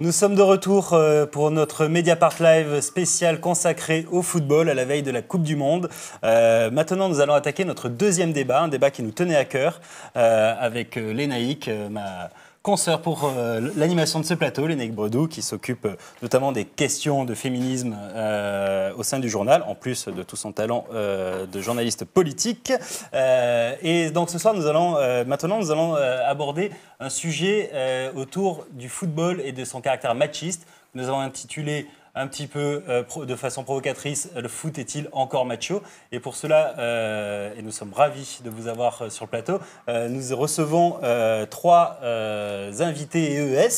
Nous sommes de retour euh, pour notre Mediapart Live spécial consacré au football à la veille de la Coupe du Monde. Euh, maintenant, nous allons attaquer notre deuxième débat, un débat qui nous tenait à cœur, euh, avec Lénaïque, ma pour euh, l'animation de ce plateau, Lénèque Brodou, qui s'occupe euh, notamment des questions de féminisme euh, au sein du journal, en plus de tout son talent de journaliste politique. et donc ce soir, nous allons, maintenant, nous allons aborder un sujet autour du football et de son caractère machiste. Nous avons intitulé un petit peu euh, de façon provocatrice, euh, le foot est-il encore macho Et pour cela, euh, et nous sommes ravis de vous avoir sur le plateau, nous recevons trois invités EES.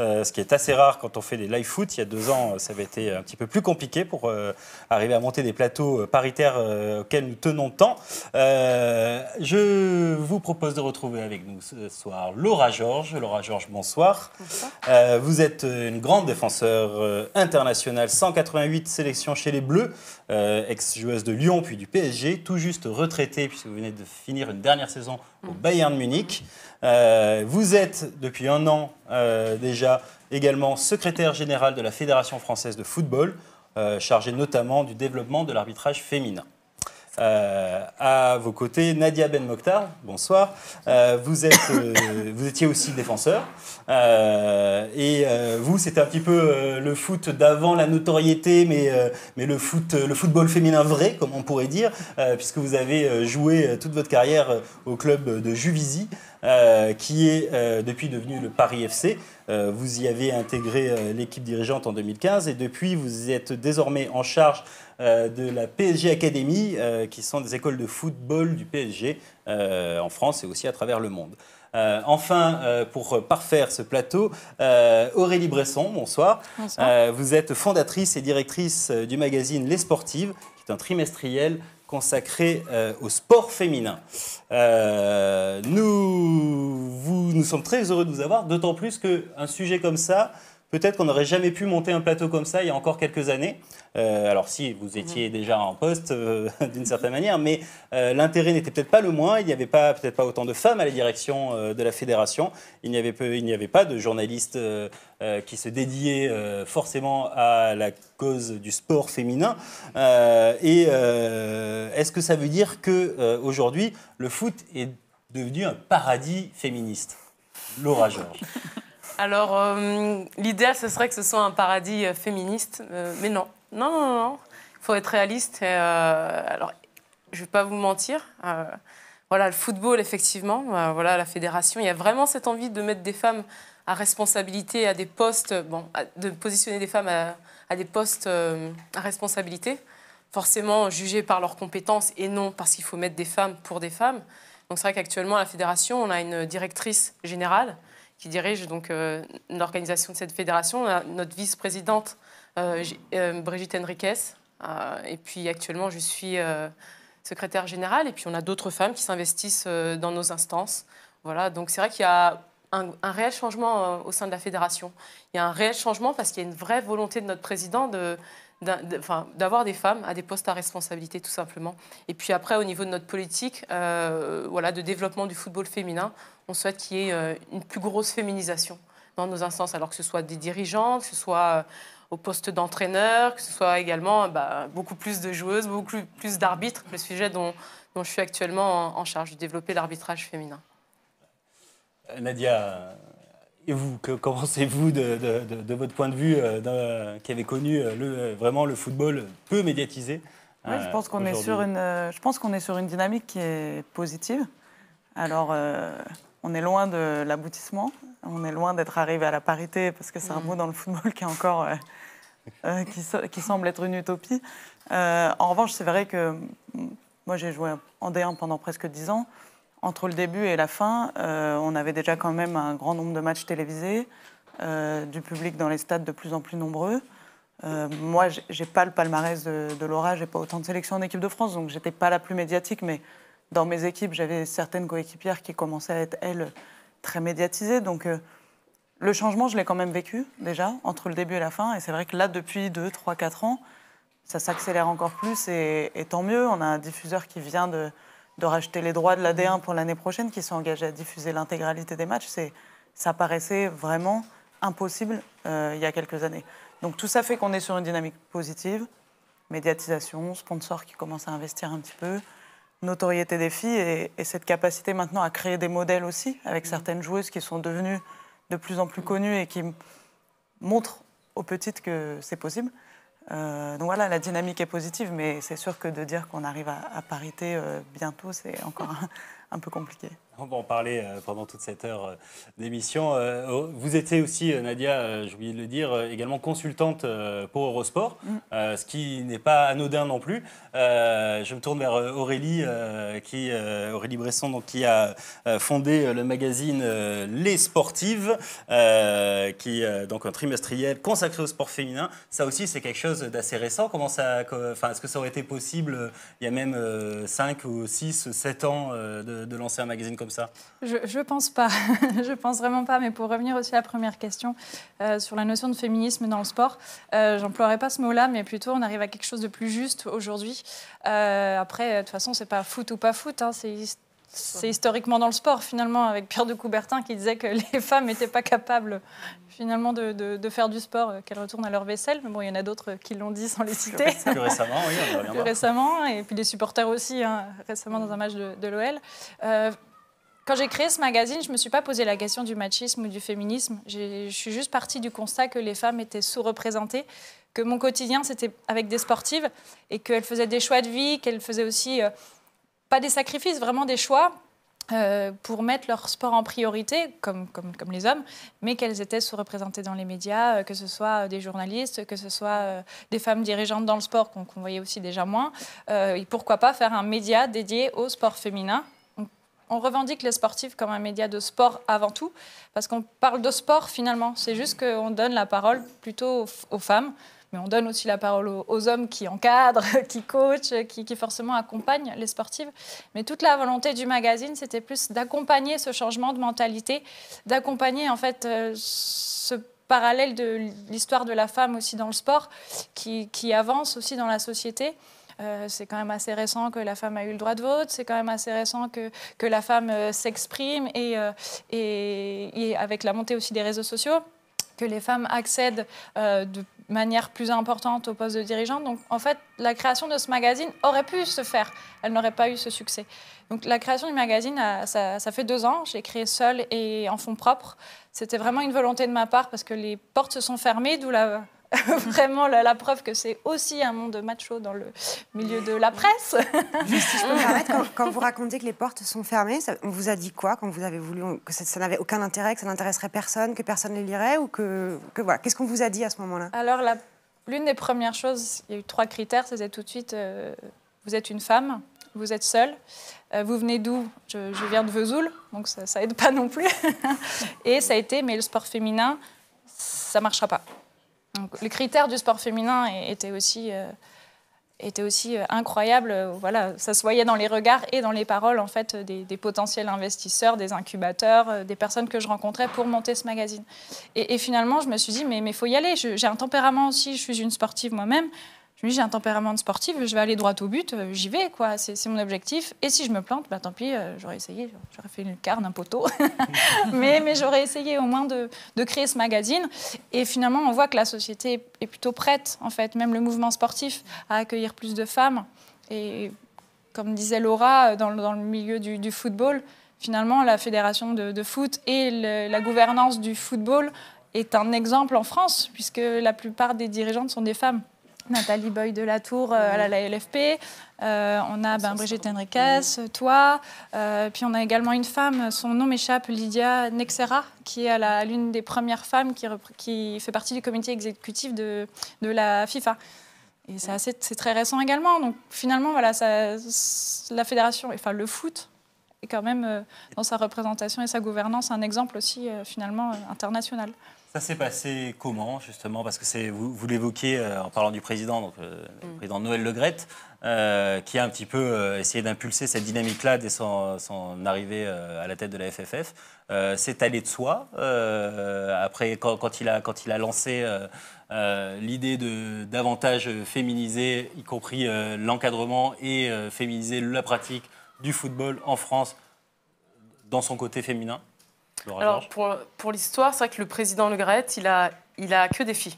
Euh, ce qui est assez rare quand on fait des live foot. Il y a deux ans, ça avait été un petit peu plus compliqué pour euh, arriver à monter des plateaux euh, paritaires auxquels nous tenons tant. je vous propose de retrouver avec nous ce soir Laura Georges. Laura Georges, bonsoir. vous êtes une grande défenseur internationale, 188 sélections chez les Bleus, ex-joueuse de Lyon puis du PSG, tout juste retraitée puisque vous venez de finir une dernière saison au mm. Bayern Munich. Euh, vous êtes depuis un an euh, déjà également secrétaire général de la Fédération française de football, chargé euh, chargée notamment du développement de l'arbitrage féminin. à vos côtés, Nadia Ben Mokhtar, bonsoir. vous étiez aussi défenseur euh, et euh, vous, c'était un petit peu euh, le foot d'avant la notoriété, mais, mais le, foot, le football féminin vrai, comme on pourrait dire, puisque vous avez joué toute votre carrière au club de Juvisy, qui est depuis devenu le Paris FC. vous y avez intégré l'équipe dirigeante en 2015 et depuis, vous êtes désormais en charge de la PSG Academy, qui sont des écoles de football du PSG en France et aussi à travers le monde. Euh, enfin, euh, pour parfaire ce plateau, euh, Aurélie Bresson, bonsoir. vous êtes fondatrice et directrice du magazine Les Sportives, qui est un trimestriel consacré au sport féminin. nous, nous sommes très heureux de vous avoir, d'autant plus qu'un sujet comme ça, Peut-être qu'on n'aurait jamais pu monter un plateau comme ça il y a encore quelques années. Euh, alors si vous étiez déjà en poste euh, d'une certaine manière, mais euh, l'intérêt n'était peut-être pas le moins. Il n'y avait pas peut-être pas autant de femmes à la direction de la fédération. Il n'y avait, il n'y avait pas de journalistes qui se dédiaient forcément à la cause du sport féminin. et est-ce que ça veut dire que aujourd'hui le foot est devenu un paradis féministe Laura Alors, euh, l'idéal, ce serait que ce soit un paradis euh, féministe, euh, mais non. Non, non, non. Il faut être réaliste. alors, je ne vais pas vous mentir. voilà, le football, effectivement, voilà, la fédération, il y a vraiment cette envie de mettre des femmes à responsabilité, à des postes, bon, de positionner des femmes à, à des postes à responsabilité forcément jugées par leurs compétences et non parce qu'il faut mettre des femmes pour des femmes. Donc c'est vrai qu'actuellement à la fédération, on a une directrice générale qui dirige donc euh, l'organisation de cette fédération. Euh, notre vice-présidente euh, Brigitte Henriquez, et puis actuellement je suis secrétaire générale, et puis on a d'autres femmes qui s'investissent dans nos instances. Voilà, donc c'est vrai qu'il y a un, un, réel changement au sein de la fédération. Il y a un réel changement parce qu'il y a une vraie volonté de notre président de, d'avoir des femmes à des postes à responsabilité, tout simplement. Et puis après, au niveau de notre politique euh, voilà, de développement du football féminin, on souhaite qu'il y ait euh, une plus grosse féminisation dans nos instances, alors que ce soit des dirigeantes, que ce soit euh, au poste d'entraîneur, que ce soit également bah, beaucoup plus de joueuses, beaucoup plus d'arbitres, le sujet dont, dont, je suis actuellement en, en charge, de développer l'arbitrage féminin. Nadia, et vous, que, vous de, votre point de vue euh, qui avait connu euh, euh, vraiment le football peu médiatisé je pense qu'on est sur une, je pense qu'on est sur une dynamique qui est positive. Alors, on est loin de l'aboutissement. On est loin d'être arrivé à la parité parce que c'est un mm. mot dans le football qui est encore, qui, qui, semble être une utopie. en revanche, c'est vrai que mm, moi j'ai joué en D1 pendant presque dix ans entre le début et la fin, euh, on avait déjà quand même un grand nombre de matchs télévisés, euh, du public dans les stades de plus en plus nombreux. Euh, moi, je j'ai pas le palmarès de, de Laura, j'ai pas autant de sélections en équipe de France, donc j'étais pas la plus médiatique, mais dans mes équipes, j'avais certaines coéquipières qui commençaient à être, elles, très médiatisées. Donc le changement, je l'ai quand même vécu déjà, entre le début et la fin. Et c'est vrai que là, depuis 2, 3, 4 ans, ça s'accélère encore plus et, tant mieux. On a un diffuseur qui vient de, de racheter les droits de la 1 pour l'année prochaine, qui sont engagés à diffuser l'intégralité des matchs, ça paraissait vraiment impossible euh, il y a quelques années. Donc tout ça fait qu'on est sur une dynamique positive, médiatisation, sponsors qui commencent à investir un petit peu, notoriété des filles et, cette capacité maintenant à créer des modèles aussi avec mmh. certaines joueuses qui sont devenues de plus en plus connues et qui montrent aux petites que c'est possible. Euh, donc voilà, la dynamique est positive, mais c'est sûr que de dire qu'on arrive à, parité euh, bientôt, c'est encore un peu compliqué. On va en parler euh, pendant toute cette heure euh, d'émission. Euh, oh, vous étiez aussi, Nadia, je voulais de le dire, également consultante pour Eurosport, mm. ce qui n'est pas anodin non plus. Je me tourne vers Aurélie, qui, Aurélie Bresson, donc, qui a fondé le magazine Les Sportives, qui est donc un trimestriel consacré au sport féminin. Ça aussi, c'est quelque chose d'assez récent. Comment ça, enfin, est-ce que ça aurait été possible il y a même 5 ou 6, 7 ans de de, lancer un magazine comme ça Je ne pense pas, je pense vraiment pas. Mais pour revenir aussi à la première question euh, sur la notion de féminisme dans le sport, euh, j'emploierai pas ce mot-là, mais plutôt on arrive à quelque chose de plus juste aujourd'hui. Euh, après, euh, de toute façon, c'est pas foot ou pas foot, hein, c'est c'est historiquement dans le sport finalement, avec Pierre de Coubertin qui disait que les femmes n'étaient pas capables finalement de, faire du sport, euh, qu'elles retournent à leur vaisselle. Mais bon, il y en a d'autres euh, qui l'ont dit sans les citer. Plus récemment, oui, on reviendra. Plus récemment, et puis les supporters aussi, hein, récemment dans un match de, l'OL. Euh, quand j'ai créé ce magazine, je ne me suis pas posé la question du machisme ou du féminisme. Je suis juste partie du constat que les femmes étaient sous-représentées, que mon quotidien, c'était avec des sportives, et qu'elles faisaient des choix de vie, qu'elles faisaient aussi pas des sacrifices, vraiment des choix euh, pour mettre leur sport en priorité, comme, comme, les hommes, mais qu'elles étaient sous-représentées dans les médias, euh, que ce soit euh, des journalistes, que ce soit des femmes dirigeantes dans le sport, qu'on voyait aussi déjà moins. et pourquoi pas faire un média dédié au sport féminin on, revendique les sportifs comme un média de sport avant tout, parce qu'on parle de sport finalement. C'est juste qu'on donne la parole plutôt aux femmes mais on donne aussi la parole aux, hommes qui encadrent, qui coachent, qui, forcément accompagnent les sportives. Mais toute la volonté du magazine, c'était plus d'accompagner ce changement de mentalité, d'accompagner en fait euh, ce parallèle de l'histoire de la femme aussi dans le sport, qui, avance aussi dans la société. Euh, c'est quand même assez récent que la femme a eu le droit de vote, c'est quand même assez récent que, que la femme euh, s'exprime et, et, et, avec la montée aussi des réseaux sociaux que les femmes accèdent de manière plus importante au poste de dirigeant. Donc en fait, la création de ce magazine aurait pu se faire, elle n'aurait pas eu ce succès. Donc la création du magazine, euh, ça, fait deux ans, je l'ai créé seule et en fonds propres. C'était vraiment une volonté de ma part parce que les portes se sont fermées, d'où la vraiment la, preuve que c'est aussi un monde macho dans le milieu de la presse. Juste, si je peux me permettre, quand, vous racontez que les portes sont fermées, on vous a dit quoi quand vous avez voulu que ça, n'avait aucun intérêt, que ça n'intéresserait personne, que personne ne les lirait ou que, voilà, qu'est-ce qu'on vous a dit à ce moment-là Alors l'une des premières choses, il y a eu trois critères, c'était tout de suite, euh, vous êtes une femme, vous êtes seule. Euh, vous venez d'où je, viens de Vesoul, donc ça, ça aide pas non plus. Et ça a été, mais le sport féminin, ça marchera pas. Donc, le critère du sport féminin était aussi, euh, était aussi euh, incroyable. Voilà, ça se voyait dans les regards et dans les paroles en fait, des, potentiels investisseurs, des incubateurs, euh, des personnes que je rencontrais pour monter ce magazine. Et, et finalement, je me suis dit, mais il faut y aller. J'ai un tempérament aussi, je suis une sportive moi-même. Je me dis, j'ai un tempérament de sportif, je vais aller droit au but, euh, j'y vais, quoi. C'est mon objectif. Et si je me plante, bah, tant pis, euh, j'aurais essayé, j'aurais fait une carne, un poteau. mais, j'aurais essayé au moins de, créer ce magazine. Et finalement, on voit que la société est plutôt prête, en fait, même le mouvement sportif, à accueillir plus de femmes. Et comme disait Laura, euh, dans, le milieu du, football, finalement, la fédération de, foot et la gouvernance du football est un exemple en France, puisque la plupart des dirigeantes sont des femmes. Nathalie Boy de la Tour euh, à la LFP. Euh, on a ben, Brigitte Henriquez, toi. Euh, puis on a également une femme, son nom m'échappe, Lydia Nexera, qui est l'une des premières femmes qui, fait partie du comité exécutif de, la FIFA. Et c'est très récent également. Donc finalement, voilà, la fédération, enfin le foot, est quand même dans sa représentation et sa gouvernance un exemple aussi finalement international. Ça s'est passé comment, justement Parce que vous, vous euh, en parlant du président, euh, le mm. président Noël Le euh, qui a un petit peu essayé d'impulser cette dynamique-là dès son, arrivée à la tête de la FFF. c'est allé de soi. après, quand, il a, quand il a lancé l'idée de davantage féminiser, y compris l'encadrement et féminiser la pratique du football en France dans son côté féminin alors, pour, pour l'histoire, c'est vrai que le président Le Gret, il a, il a que des filles.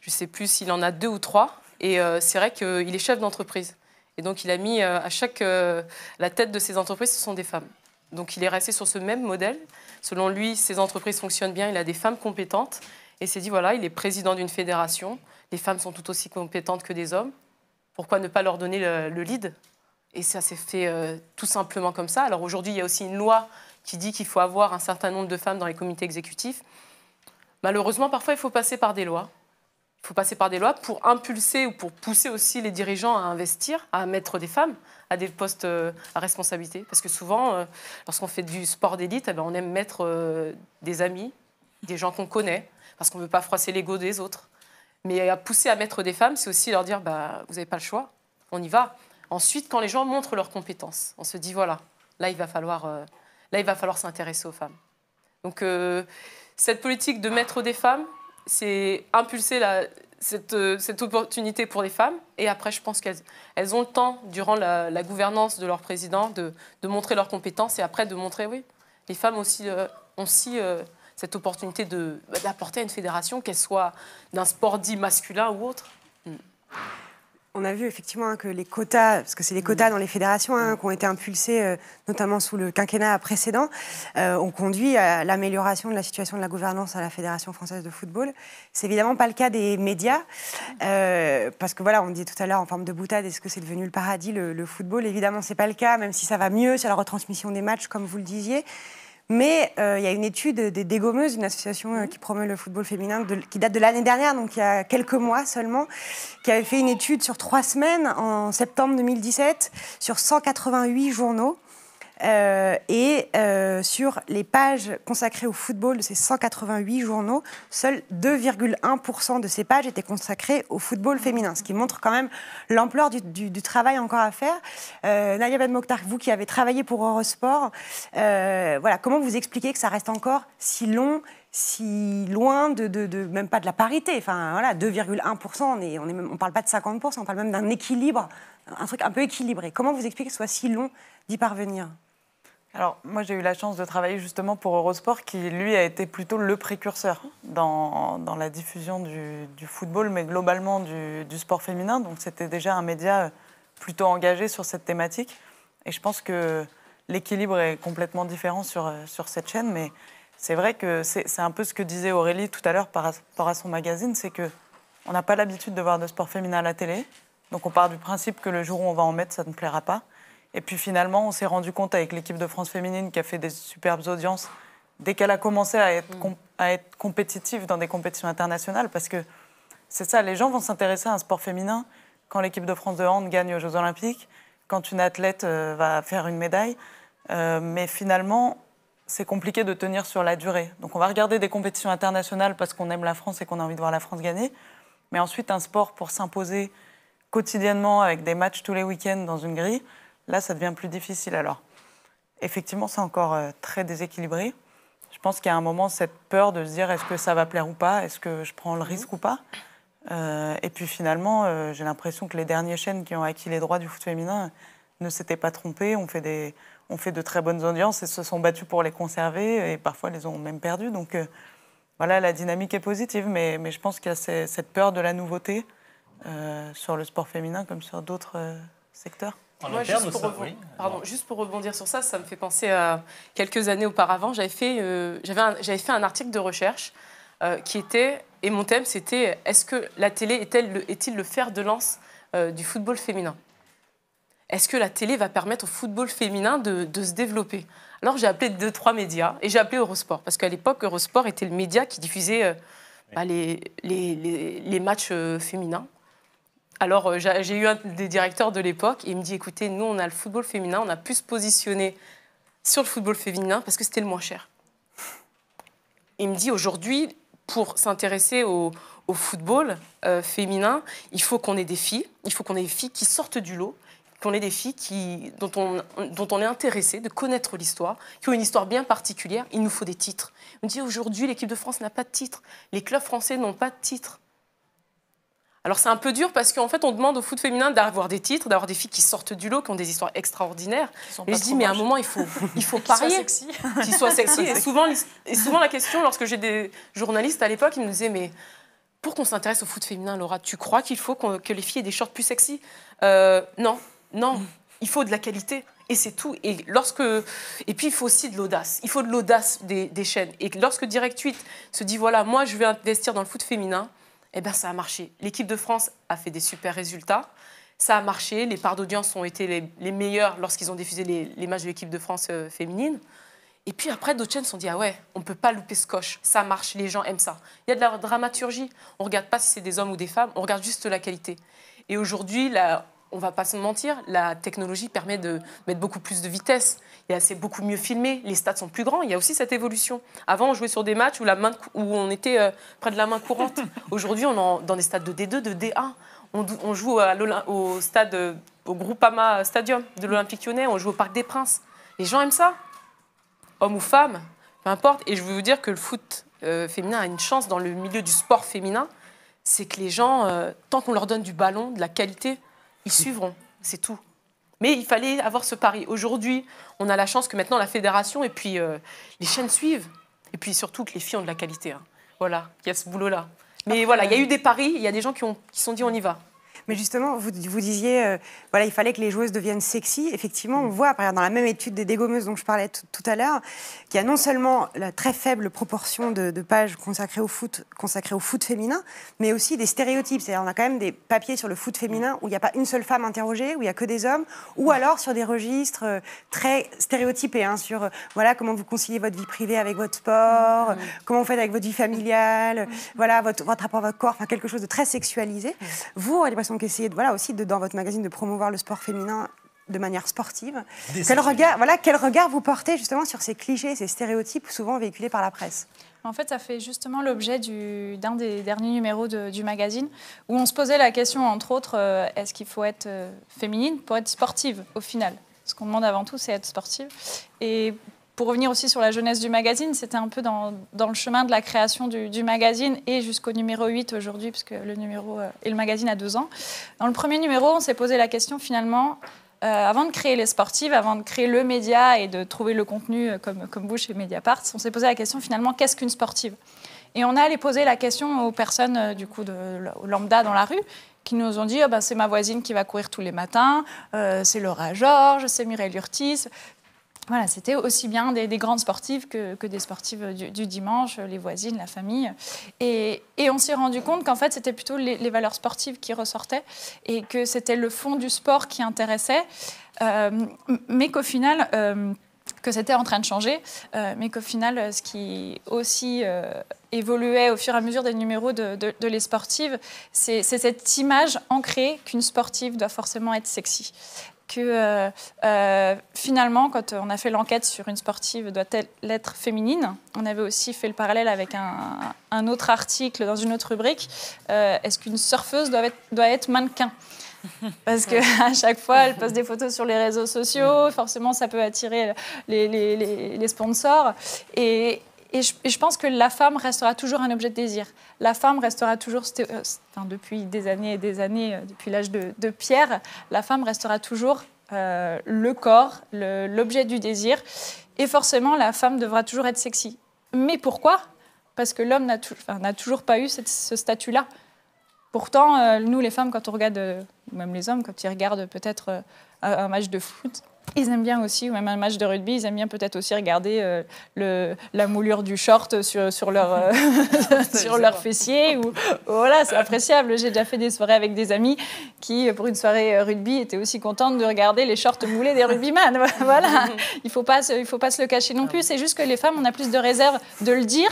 Je ne sais plus s'il en a deux ou trois. Et euh, c'est vrai qu'il est chef d'entreprise. Et donc, il a mis euh, à chaque. Euh, la tête de ses entreprises, ce sont des femmes. Donc, il est resté sur ce même modèle. Selon lui, ses entreprises fonctionnent bien. Il a des femmes compétentes. Et s'est dit voilà, il est président d'une fédération. Les femmes sont tout aussi compétentes que des hommes. Pourquoi ne pas leur donner le lead Et ça s'est fait tout simplement comme ça. Alors, aujourd'hui, il y a aussi une loi qui dit qu'il faut avoir un certain nombre de femmes dans les comités exécutifs. Malheureusement, parfois, il faut passer par des lois. Il faut passer par des lois pour impulser ou pour pousser aussi les dirigeants à investir, à mettre des femmes à des postes euh, à responsabilité. Parce que souvent, euh, lorsqu'on fait du sport d'élite, eh ben, on aime mettre euh, des amis, des gens qu'on connaît, parce qu'on ne veut pas froisser l'ego des autres. Mais à pousser à mettre des femmes, c'est aussi leur dire bah, vous n'avez pas le choix, on y va. Ensuite, quand les gens montrent leurs compétences, on se dit voilà, là, il va falloir Là, il va falloir s'intéresser aux femmes. Donc, euh, cette politique de mettre des femmes, c'est impulser la, euh, cette, opportunité pour les femmes. Et après, je pense qu'elles elles ont le temps, durant la, gouvernance de leur président, de, montrer leurs compétences et après de montrer, oui, les femmes aussi euh, ont aussi cette opportunité bah, d'apporter à une fédération, qu'elle soit d'un sport dit masculin ou autre. Mm on a vu effectivement hein, que les quotas, parce que c'est les quotas mm. dans les fédérations hein, mm. qui ont été impulsés, euh, notamment sous le quinquennat précédent, euh, ont conduit à l'amélioration de la situation de la gouvernance à la Fédération française de football. C'est évidemment pas le cas des médias, mm. euh, parce que voilà, on dit tout à l'heure en forme de boutade, est-ce que c'est devenu le paradis le, le football Évidemment, c'est pas le cas, même si ça va mieux sur la retransmission des matchs, comme vous le disiez. Mais euh, il y a une étude des dégommeuses, une association euh, qui promeut le football féminin, qui date de l'année dernière, donc il y a quelques mois seulement, qui avait fait une étude sur trois semaines, en septembre 2017, sur 188 journaux, euh, et euh, sur les pages consacrées au football de ces 188 journaux, seuls 2,1% de ces pages étaient consacrées au football féminin, ce qui montre quand même l'ampleur du, travail encore à faire. Euh, Ben Mokhtar, vous qui avez travaillé pour Eurosport, euh, voilà, comment vous expliquez que ça reste encore si long si loin de, même pas de la parité. Enfin, voilà, 2,1%, on ne parle pas de 50%, on parle même d'un équilibre, un truc un peu équilibré. Comment vous expliquez que ce soit si long d'y parvenir alors, moi, j'ai eu la chance de travailler justement pour Eurosport, qui, lui, a été plutôt le précurseur dans, la diffusion du, football, mais globalement du, sport féminin. Donc, c'était déjà un média plutôt engagé sur cette thématique. Et je pense que l'équilibre est complètement différent sur, sur cette chaîne. Mais c'est vrai que c'est un peu ce que disait Aurélie tout à l'heure par rapport à son magazine, c'est que on n'a pas l'habitude de voir de sport féminin à la télé. Donc, on part du principe que le jour où on va en mettre, ça ne plaira pas. Et puis finalement, on s'est rendu compte avec l'équipe de France féminine qui a fait des superbes audiences dès qu'elle a commencé à être, compétitive dans des compétitions internationales, parce que c'est ça, les gens vont s'intéresser à un sport féminin quand l'équipe de France de hand gagne aux Jeux Olympiques, quand une athlète euh, va faire une médaille, euh, mais finalement, c'est compliqué de tenir sur la durée. Donc on va regarder des compétitions internationales parce qu'on aime la France et qu'on a envie de voir la France gagner, mais ensuite un sport pour s'imposer quotidiennement avec des matchs tous les week-ends dans une grille, Là, ça devient plus difficile alors. Effectivement, c'est encore euh, très déséquilibré. Je pense qu'il y a un moment cette peur de se dire est-ce que ça va plaire ou pas, est-ce que je prends le risque mhm. ou pas. Euh, et puis finalement, euh, j'ai l'impression que les dernières chaînes qui ont acquis les droits du foot féminin ne s'étaient pas trompées, ont fait, des, fait de très bonnes audiences et se sont battues pour les conserver et parfois les ont même perdues. Donc voilà, la dynamique est positive, mais, je pense qu'il y a cette peur de la nouveauté sur le sport féminin comme sur d'autres secteurs juste, pour Pardon, juste pour rebondir sur ça, ça me fait penser à quelques années auparavant, j'avais fait, euh, j'avais fait un article de recherche euh, qui était, et mon thème c'était, est-ce que la télé est-il le, il le, fer de lance euh, du football féminin Est-ce que la télé va permettre au football féminin de, se développer Alors j'ai appelé deux, trois médias, et j'ai appelé Eurosport, parce qu'à l'époque, Eurosport était le média qui diffusait bah, les, matchs féminins. Alors euh, j'ai eu un des directeurs de l'époque et il me dit écoutez, nous on a le football féminin, on a pu se positionner sur le football féminin parce que c'était le moins cher. Il me dit aujourd'hui, pour s'intéresser au, football euh, féminin, il faut qu'on ait des filles, il faut qu'on ait des filles qui sortent du lot, qu'on ait des filles qui, dont, on, dont on est intéressé de connaître l'histoire, qui ont une histoire bien particulière. Il nous faut des titres. Il me dit aujourd'hui, l'équipe de France n'a pas de titre, les clubs français n'ont pas de titre. Alors c'est un peu dur parce qu'en fait on demande au foot féminin d'avoir des titres, d'avoir des filles qui sortent du lot, qui ont des histoires extraordinaires. Et je dis mais à un moment il faut, il faut parier. Qu'ils soient sexy. et, souvent, et souvent la question lorsque j'ai des journalistes à l'époque ils me disaient mais pour qu'on s'intéresse au foot féminin Laura, tu crois qu'il faut que les filles aient des shorts plus sexy euh, Non, non, il faut de la qualité. Et c'est tout. Et, lorsque... et puis, il faut aussi de l'audace. Il faut de l'audace des, des chaînes. Et lorsque Direct 8 se dit, voilà, moi, je vais investir dans le foot féminin, eh ben, ça a marché. L'équipe de France a fait des super résultats. Ça a marché. Les parts d'audience ont été les, meilleures lorsqu'ils ont diffusé les, matchs de l'équipe de France euh, féminine. Et puis après, d'autres chaînes se sont dit Ah ouais, on ne peut pas louper ce coche. Ça marche, les gens aiment ça. Il y a de la dramaturgie. On ne regarde pas si c'est des hommes ou des femmes, on regarde juste la qualité. Et aujourd'hui, la, on va pas se mentir, la technologie permet de mettre beaucoup plus de vitesse. C'est beaucoup mieux filmé, les stades sont plus grands. Il y a aussi cette évolution. Avant, on jouait sur des matchs où, la main où on était euh, près de la main courante. Aujourd'hui, on est dans des stades de D2, de D1. On, joue au stade, euh, au Groupama Stadium de l'Olympique Lyonnais. On joue au Parc des Princes. Les gens aiment ça, hommes ou femmes, peu importe. Et je veux vous dire que le foot euh, féminin a une chance dans le milieu du sport féminin, c'est que les gens, tant qu'on leur donne du ballon, de la qualité, ils suivront, c'est tout. Mais il fallait avoir ce pari. Aujourd'hui, on a la chance que maintenant la fédération et puis euh, les chaînes suivent. Et puis surtout que les filles ont de la qualité. Hein. Voilà, il y a ce boulot-là. Mais voilà, il y a eu des paris, il y a des gens qui, ont, qui sont dit on y va. Mais justement, vous, vous disiez, euh, voilà, il fallait que les joueuses deviennent sexy. Effectivement, on voit, par exemple, dans la même étude des dégommeuses dont je parlais tout à l'heure, qu'il y a non seulement la très faible proportion de, pages consacrées au foot, au foot féminin, mais aussi des stéréotypes. C'est-à-dire, on a quand même des papiers sur le foot féminin où il n'y a pas une seule femme interrogée, où il n'y a que des hommes, ou alors sur des registres euh, très stéréotypés, hein, sur euh, voilà comment vous conciliez votre vie privée avec votre sport, mm. comment vous faites avec votre vie familiale, mm. voilà votre, votre rapport à votre corps, enfin quelque chose de très sexualisé. Mm. Vous, à façon de voilà, aussi de, dans votre magazine de promouvoir le sport féminin de manière sportive. quel regard, voilà, quel regard vous portez justement sur ces clichés, ces stéréotypes souvent véhiculés par la presse en fait, ça fait justement l'objet d'un des derniers numéros du magazine où on se posait la question, entre autres, euh, est-ce qu'il faut être euh, féminine pour être sportive au final Ce qu'on demande avant tout, c'est être sportive. Et pour revenir aussi sur la jeunesse du magazine, c'était un peu dans, le chemin de la création du, magazine et jusqu'au numéro 8 aujourd'hui, puisque le numéro euh, et le magazine a deux ans. Dans le premier numéro, on s'est posé la question finalement, euh, avant de créer les sportives, avant de créer le média et de trouver le contenu euh, comme, comme vous chez Mediapart, on s'est posé la question finalement, qu'est-ce qu'une sportive Et on a allé poser la question aux personnes du coup de, lambda dans la rue qui nous ont dit ah ben, c'est ma voisine qui va courir tous les matins, c'est Laura Georges, c'est Mireille Urtis, voilà, c'était aussi bien des, grandes sportives que, des sportives du, dimanche, les voisines, la famille. Et, on s'est rendu compte qu'en fait, c'était plutôt les, valeurs sportives qui ressortaient et que c'était le fond du sport qui intéressait, euh, mais qu'au final... Euh, que c'était en train de changer, euh, mais qu'au final, ce qui aussi évoluait au fur et à mesure des numéros de, de les sportives, c'est cette image ancrée qu'une sportive doit forcément être sexy que euh, euh, finalement, quand on a fait l'enquête sur une sportive doit-elle être féminine, on avait aussi fait le parallèle avec un, autre article dans une autre rubrique, euh, est-ce qu'une surfeuse doit être, doit être mannequin parce que à chaque fois, elle poste des photos sur les réseaux sociaux. Forcément, ça peut attirer les, les sponsors. Et, et je, pense que la femme restera toujours un objet de désir. La femme restera toujours, euh, depuis des années et des années, euh, depuis l'âge de, Pierre, la femme restera toujours euh, le corps, l'objet du désir. Et forcément, la femme devra toujours être sexy. Mais pourquoi Parce que l'homme n'a toujours pas eu ce statut-là. Pourtant, nous, les femmes, quand on regarde, même les hommes, quand ils regardent peut-être un match de foot, ils aiment bien aussi, ou même un match de rugby, ils aiment bien peut-être aussi regarder euh, le, la moulure du short sur, sur leur, euh, sur leur fessier. Ou, voilà, c'est appréciable. J'ai déjà fait des soirées avec des amis qui, pour une soirée euh, rugby, étaient aussi contentes de regarder les shorts moulés des rugbyman. voilà, il ne faut, pas se, il faut pas se le cacher non plus. C'est juste que les femmes, on a plus de réserve de le dire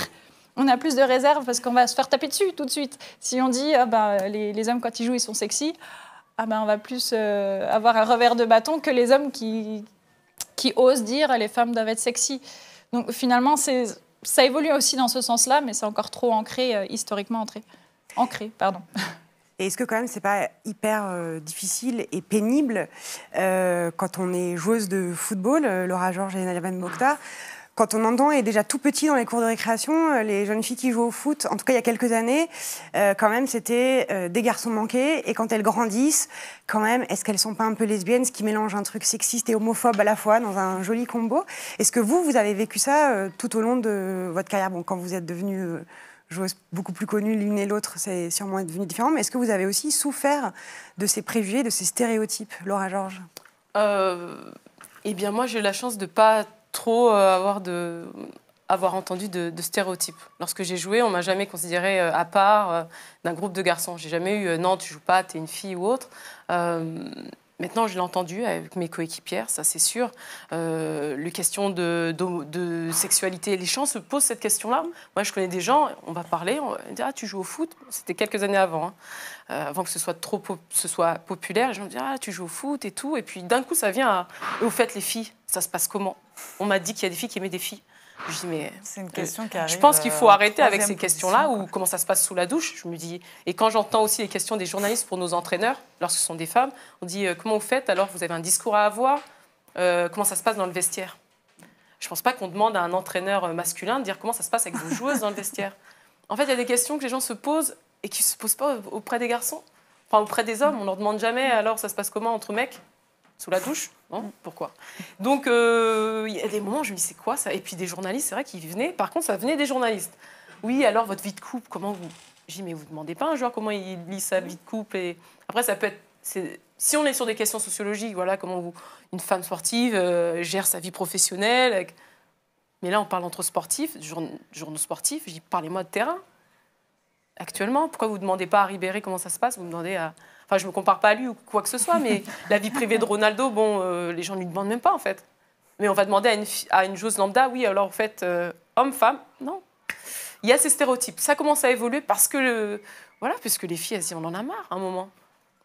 on a plus de réserve parce qu'on va se faire taper dessus tout de suite. Si on dit ah ben, les, les, hommes quand ils jouent ils sont sexy, ah ben, on va plus euh, avoir un revers de bâton que les hommes qui, qui osent dire ah, les femmes doivent être sexy. Donc finalement, c'est, ça évolue aussi dans ce sens-là, mais c'est encore trop ancré, euh, historiquement ancré. ancré pardon. Et est-ce que quand même c'est pas hyper euh, difficile et pénible quand on est joueuse de football, Laura Georges et Nadia quand on entend, et déjà tout petit dans les cours de récréation, euh, les jeunes filles qui jouent au foot, en tout cas il y a quelques années, euh, quand même c'était euh, des garçons manqués. Et quand elles grandissent, quand même, est-ce qu'elles sont pas un peu lesbiennes, ce qui mélange un truc sexiste et homophobe à la fois dans un joli combo Est-ce que vous, vous avez vécu ça tout au long de votre carrière Bon, quand vous êtes devenue beaucoup plus connues l'une et l'autre, c'est sûrement devenu différent. Mais est-ce que vous avez aussi souffert de ces préjugés, de ces stéréotypes, Laura Georges Eh bien, moi, j'ai eu la chance de ne pas trop euh, avoir de avoir entendu de, stéréotypes. Lorsque j'ai joué, on m'a jamais considéré euh, à part euh, d'un groupe de garçons. J'ai jamais eu non, tu joues pas, tu es une fille ou autre. maintenant, je l'ai entendu avec mes coéquipières, ça c'est sûr. Euh, les questions de, de, sexualité, les gens se posent cette question-là. Moi, je connais des gens, on va parler, on va dire ah tu joues au foot. C'était quelques années avant, hein. avant que ce soit trop ce soit populaire. Les gens me disent ah tu joues au foot et tout. Et puis d'un coup, ça vient à, au fait les filles, ça se passe comment on m'a dit qu'il y a des filles qui aimaient des filles. Je dis, mais. C'est une euh, question qui arrive Je pense qu'il faut euh, arrêter avec ces questions-là ou comment ça se passe sous la douche. Je me dis. Et quand j'entends aussi les questions des journalistes pour nos entraîneurs, lorsque ce sont des femmes, on dit euh, comment vous faites alors Vous avez un discours à avoir Comment ça se passe dans le vestiaire Je ne pense pas qu'on demande à un entraîneur masculin de dire comment ça se passe avec vos joueuses dans le vestiaire. En fait, il y a des questions que les gens se posent et qui ne se posent pas auprès des garçons, enfin auprès des hommes. On leur demande jamais alors ça se passe comment entre mecs sous la douche non hein, mm. Pourquoi Donc, euh, il y a des moments, je me dis, c'est quoi ça Et puis des journalistes, c'est vrai qu'ils venaient. Par contre, ça venait des journalistes. Oui, alors votre vie de couple, comment vous Je dis, mais vous demandez pas à un joueur comment il lit sa vie de couple. Et après, ça peut être. Si on est sur des questions sociologiques, voilà comment vous... une femme sportive euh, gère sa vie professionnelle. Mais là, on parle entre sportifs, journaux sportifs. Je dis, parlez-moi de terrain. Actuellement, pourquoi vous ne demandez pas à Ribéry comment ça se passe Vous me demandez à Enfin, je me compare pas à lui ou quoi que ce soit, mais la vie privée de Ronaldo, bon, euh, les gens ne lui demandent même pas, en fait. Mais on va demander à une, à joueuse lambda, oui, alors en fait, euh, homme, femme, non. Il y a ces stéréotypes. Ça commence à évoluer parce que, voilà, puisque les filles, elles disent, on en a marre à un moment.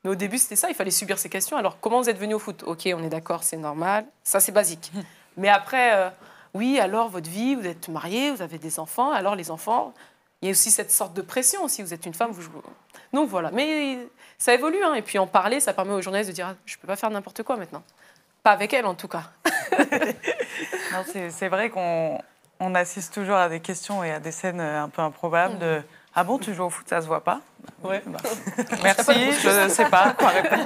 Mais au début, c'était ça, il fallait subir ces questions. Alors, comment vous êtes venu au foot Ok, on est d'accord, c'est normal. Ça, c'est basique. Mais après, euh, oui, alors votre vie, vous êtes mariée, vous avez des enfants, alors les enfants. Il y a aussi cette sorte de pression. aussi. vous êtes une femme, vous jouez donc voilà, mais ça évolue. Hein. Et puis en parler, ça permet aux journalistes de dire ah, je ne peux pas faire n'importe quoi maintenant. Pas avec elle en tout cas. c'est vrai qu'on assiste toujours à des questions et à des scènes euh, un peu improbables. De, mm. ah bon, tu joues au foot, ça se voit pas bah. merci, je ne sais pas quoi répondre.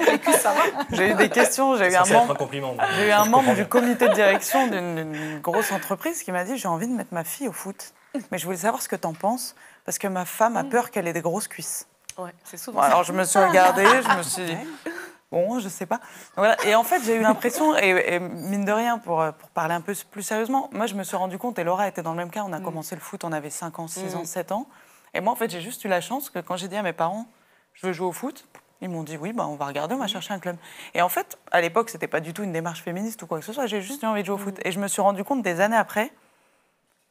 J'ai eu des questions, j'ai eu, un membre, j'ai eu un membre du comité de direction d'une grosse entreprise qui m'a dit j'ai envie de mettre ma fille au foot, mais je voulais savoir ce que tu en penses parce que ma femme a mm. peur qu'elle ait des grosses cuisses c'est souvent. alors je me suis regardée, je me suis dit, bon, je sais pas. Et en fait, j'ai eu l'impression, et, mine de rien, pour, euh, pour parler un peu plus sérieusement, moi je me suis rendu compte, et Laura était dans le même cas, on a mm. commencé le foot, on avait 5 ans, 6 ans, 7 mm. ans. Et moi, en fait, j'ai juste eu la chance que quand j'ai dit à mes parents, je veux jouer au foot, ils m'ont dit oui, bah, on va regarder, on va mm. chercher un club. Et en fait, à l'époque, c'était pas du tout une démarche féministe ou quoi que ce soit. J'ai juste eu envie de jouer au foot. Et je me suis rendu compte des années après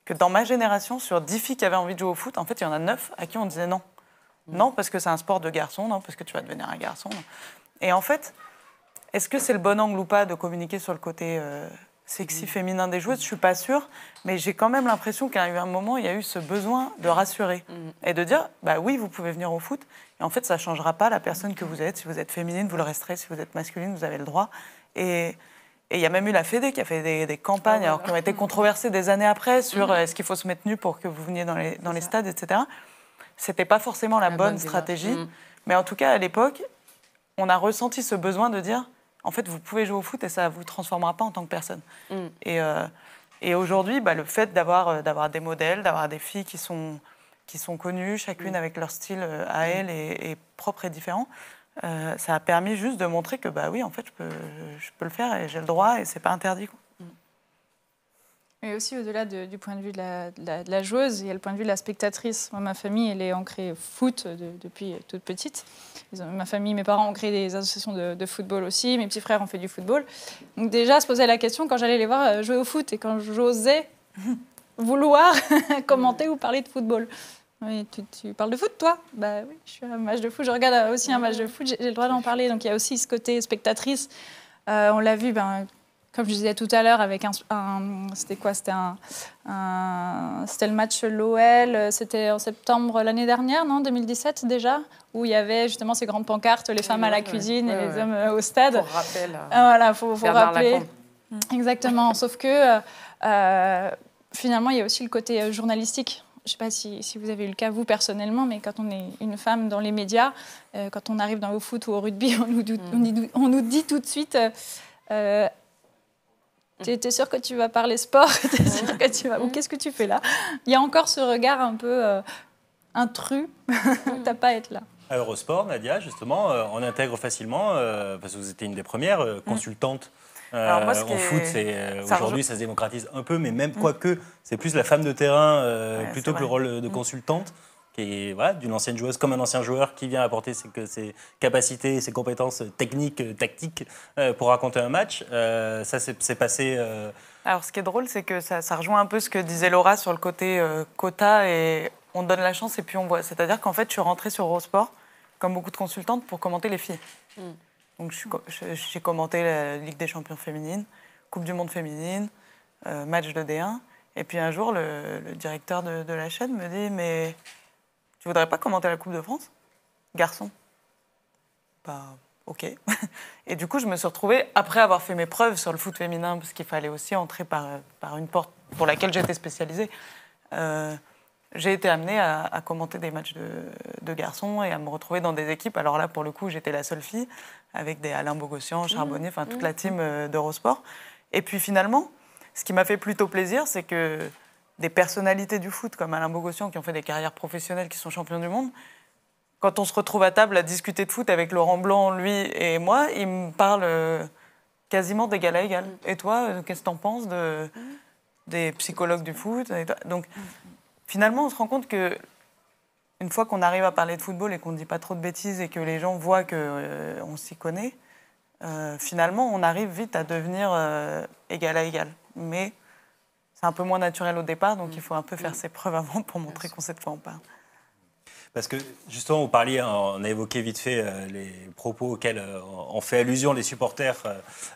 que dans ma génération, sur 10 filles qui avaient envie de jouer au foot, en fait, il y en a 9 à qui on disait non. Non, parce que c'est un sport de garçon, non, parce que tu vas devenir un garçon. Et en fait, est-ce que c'est le bon angle ou pas de communiquer sur le côté euh, sexy féminin des joueuses Je ne suis pas sûre, mais j'ai quand même l'impression qu'à un moment, il y a eu ce besoin de rassurer mm. et de dire bah oui, vous pouvez venir au foot. Et en fait, ça ne changera pas la personne que vous êtes. Si vous êtes féminine, vous le resterez. Si vous êtes masculine, vous avez le droit. Et il y a même eu la Fédé qui a fait des, campagnes, ah alors qui ont été controversées des années après sur mm. euh, est-ce qu'il faut se mettre nu pour que vous veniez dans les stades, etc c'était pas forcément la, bonne, stratégie. Mm. Mais en tout cas, à l'époque, on a ressenti ce besoin de dire en fait, vous pouvez jouer au foot et ça ne vous transformera pas en tant que personne. Mm. Et, euh, et aujourd'hui, bah, le fait d'avoir euh, d'avoir des modèles, d'avoir des filles qui sont qui sont connues, chacune mm. avec leur style euh, à elle et, propre et différent, ça a permis juste de montrer que bah oui, en fait, je peux, je peux le faire et j'ai le droit et c'est pas interdit. Mais aussi au-delà du point de vue de la, joueuse, il y a le point de vue de la spectatrice. Moi, ma famille, elle est ancrée foot euh, depuis euh, toute petite. ma famille, mes parents ont créé des associations de, football aussi. Mes petits frères ont fait du football. Donc déjà, se poser la question quand j'allais les voir euh, jouer au foot et quand j'osais vouloir commenter ou parler de football. Oui, tu, parles de foot, toi Bah oui, je suis un match de foot. Je regarde aussi un match de foot. J'ai le droit d'en parler. Donc il y a aussi ce côté spectatrice. on l'a vu, ben, comme je disais tout à l'heure, avec un, c'était quoi C'était un, c'était le match l'OL, c'était en septembre l'année dernière, non 2017 déjà, où il y avait justement ces grandes pancartes, les femmes à la cuisine et les hommes euh, au stade. Pour rappel. Euh, voilà, faut, faut rappeler. Mm. Exactement. Sauf que euh, finalement, il y a aussi le côté journalistique je ne sais pas si, vous avez eu le cas, vous personnellement, mais quand on est une femme dans les médias, quand on arrive dans le foot ou au rugby, on nous, dit tout de suite tu sûr que tu vas parler sport sûr que tu vas. Ou qu'est-ce que tu fais là Il y a encore ce regard un peu euh, intrus. T'as pas à être là. au Eurosport, Nadia, justement, euh, on intègre facilement, euh, parce que vous étiez une des premières consultantes. Alors foot, aujourd'hui, ça se démocratise un peu, mais même mm. quoique, c'est plus la femme de terrain plutôt que le rôle de mm. consultante et voilà, d'une ancienne joueuse comme un ancien joueur qui vient apporter ses, ses capacités, ses compétences techniques, euh, tactiques euh, pour raconter un match. Euh, ça s'est passé. Alors ce qui est drôle, c'est que ça, rejoint un peu ce que disait Laura sur le côté quota et on donne la chance et puis on voit. C'est-à-dire qu'en fait, je suis rentrée sur Eurosport comme beaucoup de consultantes pour commenter les filles. Hmm. Donc j'ai commenté la Ligue des champions féminines, Coupe du monde féminine, match de D1. Et puis un jour, le, directeur de, de, la chaîne me dit, mais tu voudrais pas commenter la Coupe de France Garçon. Bah, ok. Et du coup, je me suis retrouvée, après avoir fait mes preuves sur le foot féminin, parce qu'il fallait aussi entrer par, par une porte pour laquelle j'étais spécialisée, euh, j'ai été amenée à, commenter des matchs de, garçons et à me retrouver dans des équipes. Alors là, pour le coup, j'étais la seule fille, avec des Alain Bogossian, mmh. Charbonnier, enfin toute mmh. la team euh, d'Eurosport. Et puis finalement, ce qui m'a fait plutôt plaisir, c'est que des personnalités du foot comme Alain Bogossian qui ont fait des carrières professionnelles, qui sont champions du monde, quand on se retrouve à table à discuter de foot avec Laurent Blanc, lui et moi, il me parle euh, quasiment d'égal à égal. Et toi, euh, qu'est-ce que t'en penses de, des psychologues du foot Donc, finalement, on se rend compte que une fois qu'on arrive à parler de football et qu'on ne dit pas trop de bêtises et que les gens voient qu'on euh, s'y connaît, finalement, on arrive vite à devenir égal à égal. Mais c'est un peu moins naturel au départ, donc il faut un peu faire mm. ses preuves avant pour montrer qu'on sait de quoi on parle. Parce que justement, vous parliez, on a évoqué vite fait euh, les propos auxquels euh, on fait allusion les supporters,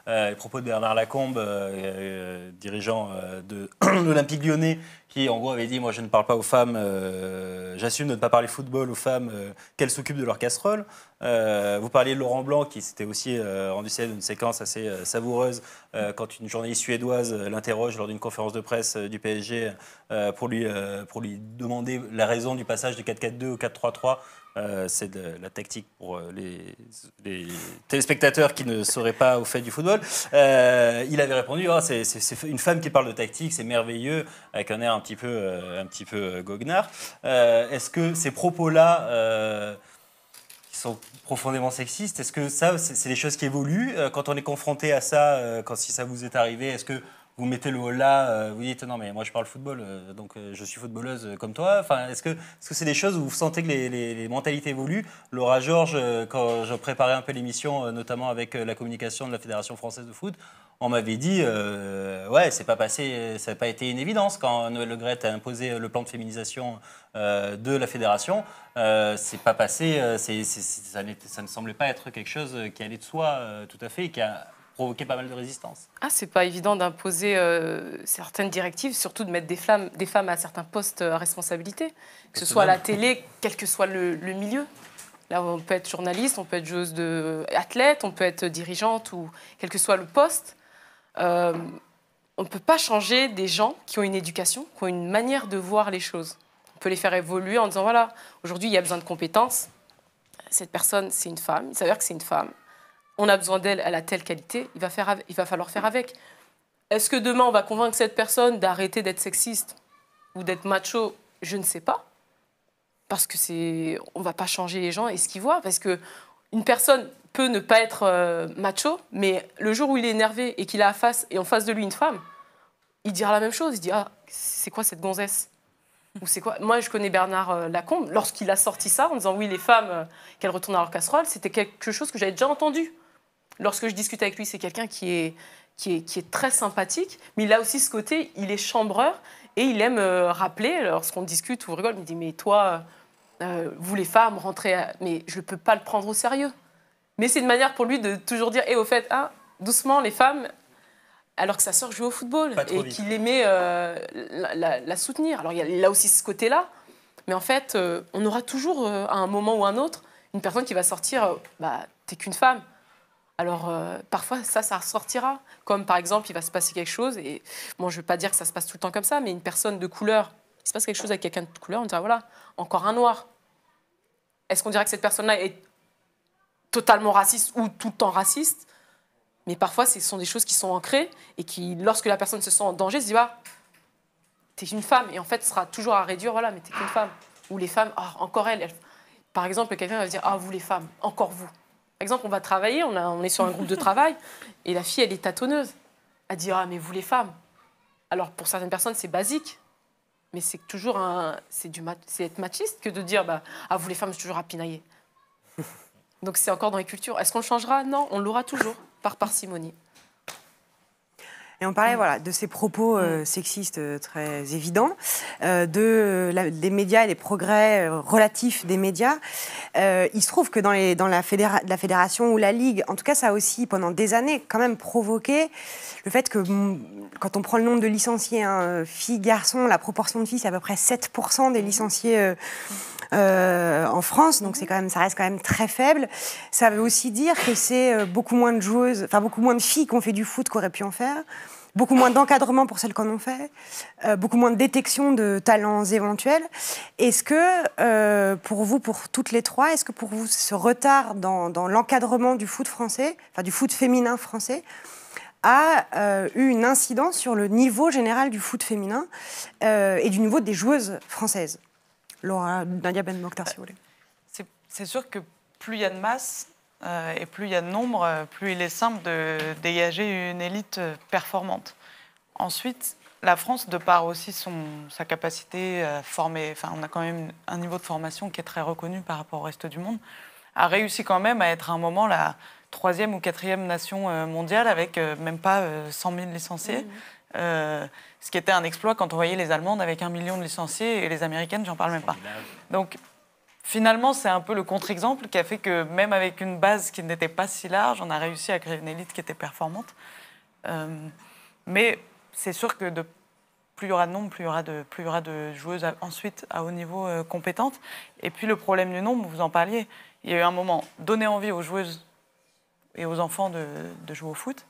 euh, les propos de Bernard Lacombe, dirigeant de l'Olympique lyonnais, qui en gros avait dit moi je ne parle pas aux femmes, euh, j'assume de ne pas parler football aux femmes, euh, qu'elles s'occupent de leur casserole. Euh, vous parliez de Laurent Blanc qui s'était aussi rendu célèbre d'une séquence assez savoureuse quand une journaliste suédoise l'interroge lors d'une conférence de presse du PSG pour, lui, pour lui demander la raison du passage du 4-4-2 au 4-3-3 euh, c'est la tactique pour euh, les, téléspectateurs qui ne sauraient pas au fait du football. Euh, il avait répondu oh, c'est une femme qui parle de tactique, c'est merveilleux, avec un air un petit peu, goguenard. Est-ce que ces propos-là, qui sont profondément sexistes, est-ce que ça, c'est des choses qui évoluent Quand on est confronté à ça, quand si ça vous est arrivé, est-ce que vous mettez le là, euh, vous dites non mais moi je parle football, euh, donc euh, je suis footballeuse comme toi. Enfin, est-ce que est-ce que c'est des choses où vous sentez que les, mentalités évoluent Laura Georges, quand je préparais un peu l'émission, notamment avec la communication de la Fédération française de foot, on m'avait dit ouais c'est pas passé, ça n'a pas été une évidence quand Noël Le Gret a imposé le plan de féminisation de la fédération, c'est pas passé, ça, ne semblait pas être quelque chose qui allait de soi tout à fait, qui a pas mal de résistance. Ah, c'est pas évident d'imposer euh, certaines directives, surtout de mettre des, des femmes à certains postes euh, à responsabilité, que ce soit à la télé, quel que soit le, milieu. Là, on peut être journaliste, on peut être joueuse de euh, athlète, on peut être dirigeante ou quel que soit le poste. on ne peut pas changer des gens qui ont une éducation, qui ont une manière de voir les choses. On peut les faire évoluer en disant voilà, aujourd'hui il y a besoin de compétences. Cette personne, c'est une femme. Il s'avère que c'est une femme on a besoin d'elle, elle a telle qualité, il va, faire, il va falloir faire avec. Est-ce que demain, on va convaincre cette personne d'arrêter d'être sexiste ou d'être macho Je ne sais pas. Parce que c'est, on va pas changer les gens et ce qu'ils voient. Parce que une personne peut ne pas être euh, macho, mais le jour où il est énervé et qu'il a face et en face de lui une femme, il dira la même chose. Il dit ah c'est quoi cette gonzesse ou c'est quoi Moi je connais Bernard euh, Lacombe. Lorsqu'il a sorti ça en disant oui les femmes euh, qu'elles retournent à leur casserole, c'était quelque chose que j'avais déjà entendu lorsque je discute avec lui, c'est quelqu'un qui est, qui, est, très sympathique, mais il a aussi ce côté, il est chambreur et il aime euh, rappeler, euh, lorsqu'on discute ou rigole, il me dit Mais toi, euh, vous les femmes, rentrez. Mais je ne peux pas le prendre au sérieux. Mais c'est une manière pour lui de toujours dire Et eh, au fait, hein, doucement, les femmes. Alors que sa sœur joue au football et qu'il aimait la, soutenir. Alors il y a aussi ce côté-là. Mais en fait, on aura toujours, à un moment ou un autre, une personne qui va sortir Bah, t'es qu'une femme. Alors euh, parfois ça, ça ressortira. Comme par exemple, il va se passer quelque chose et moi, je ne veux pas dire que ça se passe tout le temps comme ça, mais une personne de couleur, il se passe quelque chose avec quelqu'un de couleur, on dira voilà, encore un noir. Est-ce qu'on dirait que cette personne-là est totalement raciste ou tout le temps raciste Mais parfois, ce sont des choses qui sont ancrées et qui, lorsque la personne se sent en danger, se dit bah, t'es une femme et en fait, sera toujours à réduire voilà, mais t'es qu'une femme. Ou les femmes, ah, encore elle. Par exemple, quelqu'un va dire ah vous les femmes, encore vous. Par exemple, on va travailler, on, est sur un groupe de travail, et la fille, elle est tâtonneuse. Elle dit Ah, mais vous les femmes Alors, pour certaines personnes, c'est basique, mais c'est toujours un. C'est être machiste que de dire bah, Ah, vous les femmes, c'est toujours à pinailler. Donc, c'est encore dans les cultures. Est-ce qu'on le changera Non, on l'aura toujours, par parcimonie. Et on parlait mm. voilà, de ces propos euh, mm. sexistes euh, très évidents, euh, de, des médias et des progrès relatifs des médias. il se trouve que dans, les, dans la, fédération ou la Ligue, en tout cas ça a aussi pendant des années quand même provoqué le fait que mm, quand on prend le nombre de licenciés, hein, filles, garçons, la proportion de filles, c'est à peu près 7% des licenciés. en France, donc quand même, ça reste quand même très faible. Ça veut aussi dire que c'est beaucoup moins de joueuses, enfin beaucoup moins de filles qui ont fait du foot qu'auraient pu en faire beaucoup moins d'encadrement pour celles qu'on en fait, euh, beaucoup moins de détection de talents éventuels. Est-ce que, euh, pour vous, pour toutes les trois, est-ce que pour vous, ce retard dans, l'encadrement du foot français, enfin du foot féminin français, a euh, eu une incidence sur le niveau général du foot féminin et du niveau des joueuses françaises Laura, Nadia Ben Mokhtar, si vous voulez. C'est sûr que plus il y a de masse, euh, et plus il y a de nombre, euh, plus il est simple de dégager une élite euh, performante. Ensuite, la France, de par aussi son, sa capacité à former, enfin, on a quand même un niveau de formation qui est très reconnu par rapport au reste du monde, a réussi quand même à être à un moment la troisième ou quatrième nation mondiale avec même pas 100 000 licenciés. Mmh. ce qui était un exploit quand on voyait les Allemandes avec un million de licenciés et les Américaines, j'en parle même pas. Donc finalement, c'est un peu le contre-exemple qui a fait que même avec une base qui n'était pas si large, on a réussi à créer une élite qui était performante. Euh, mais c'est sûr que plus il y aura de nombre, plus il y aura de, plus il y aura de joueuses ensuite à haut niveau euh, compétentes. Et puis le problème du nombre, vous en parliez, il y a eu un moment, donner envie aux joueuses et aux enfants de, jouer au foot,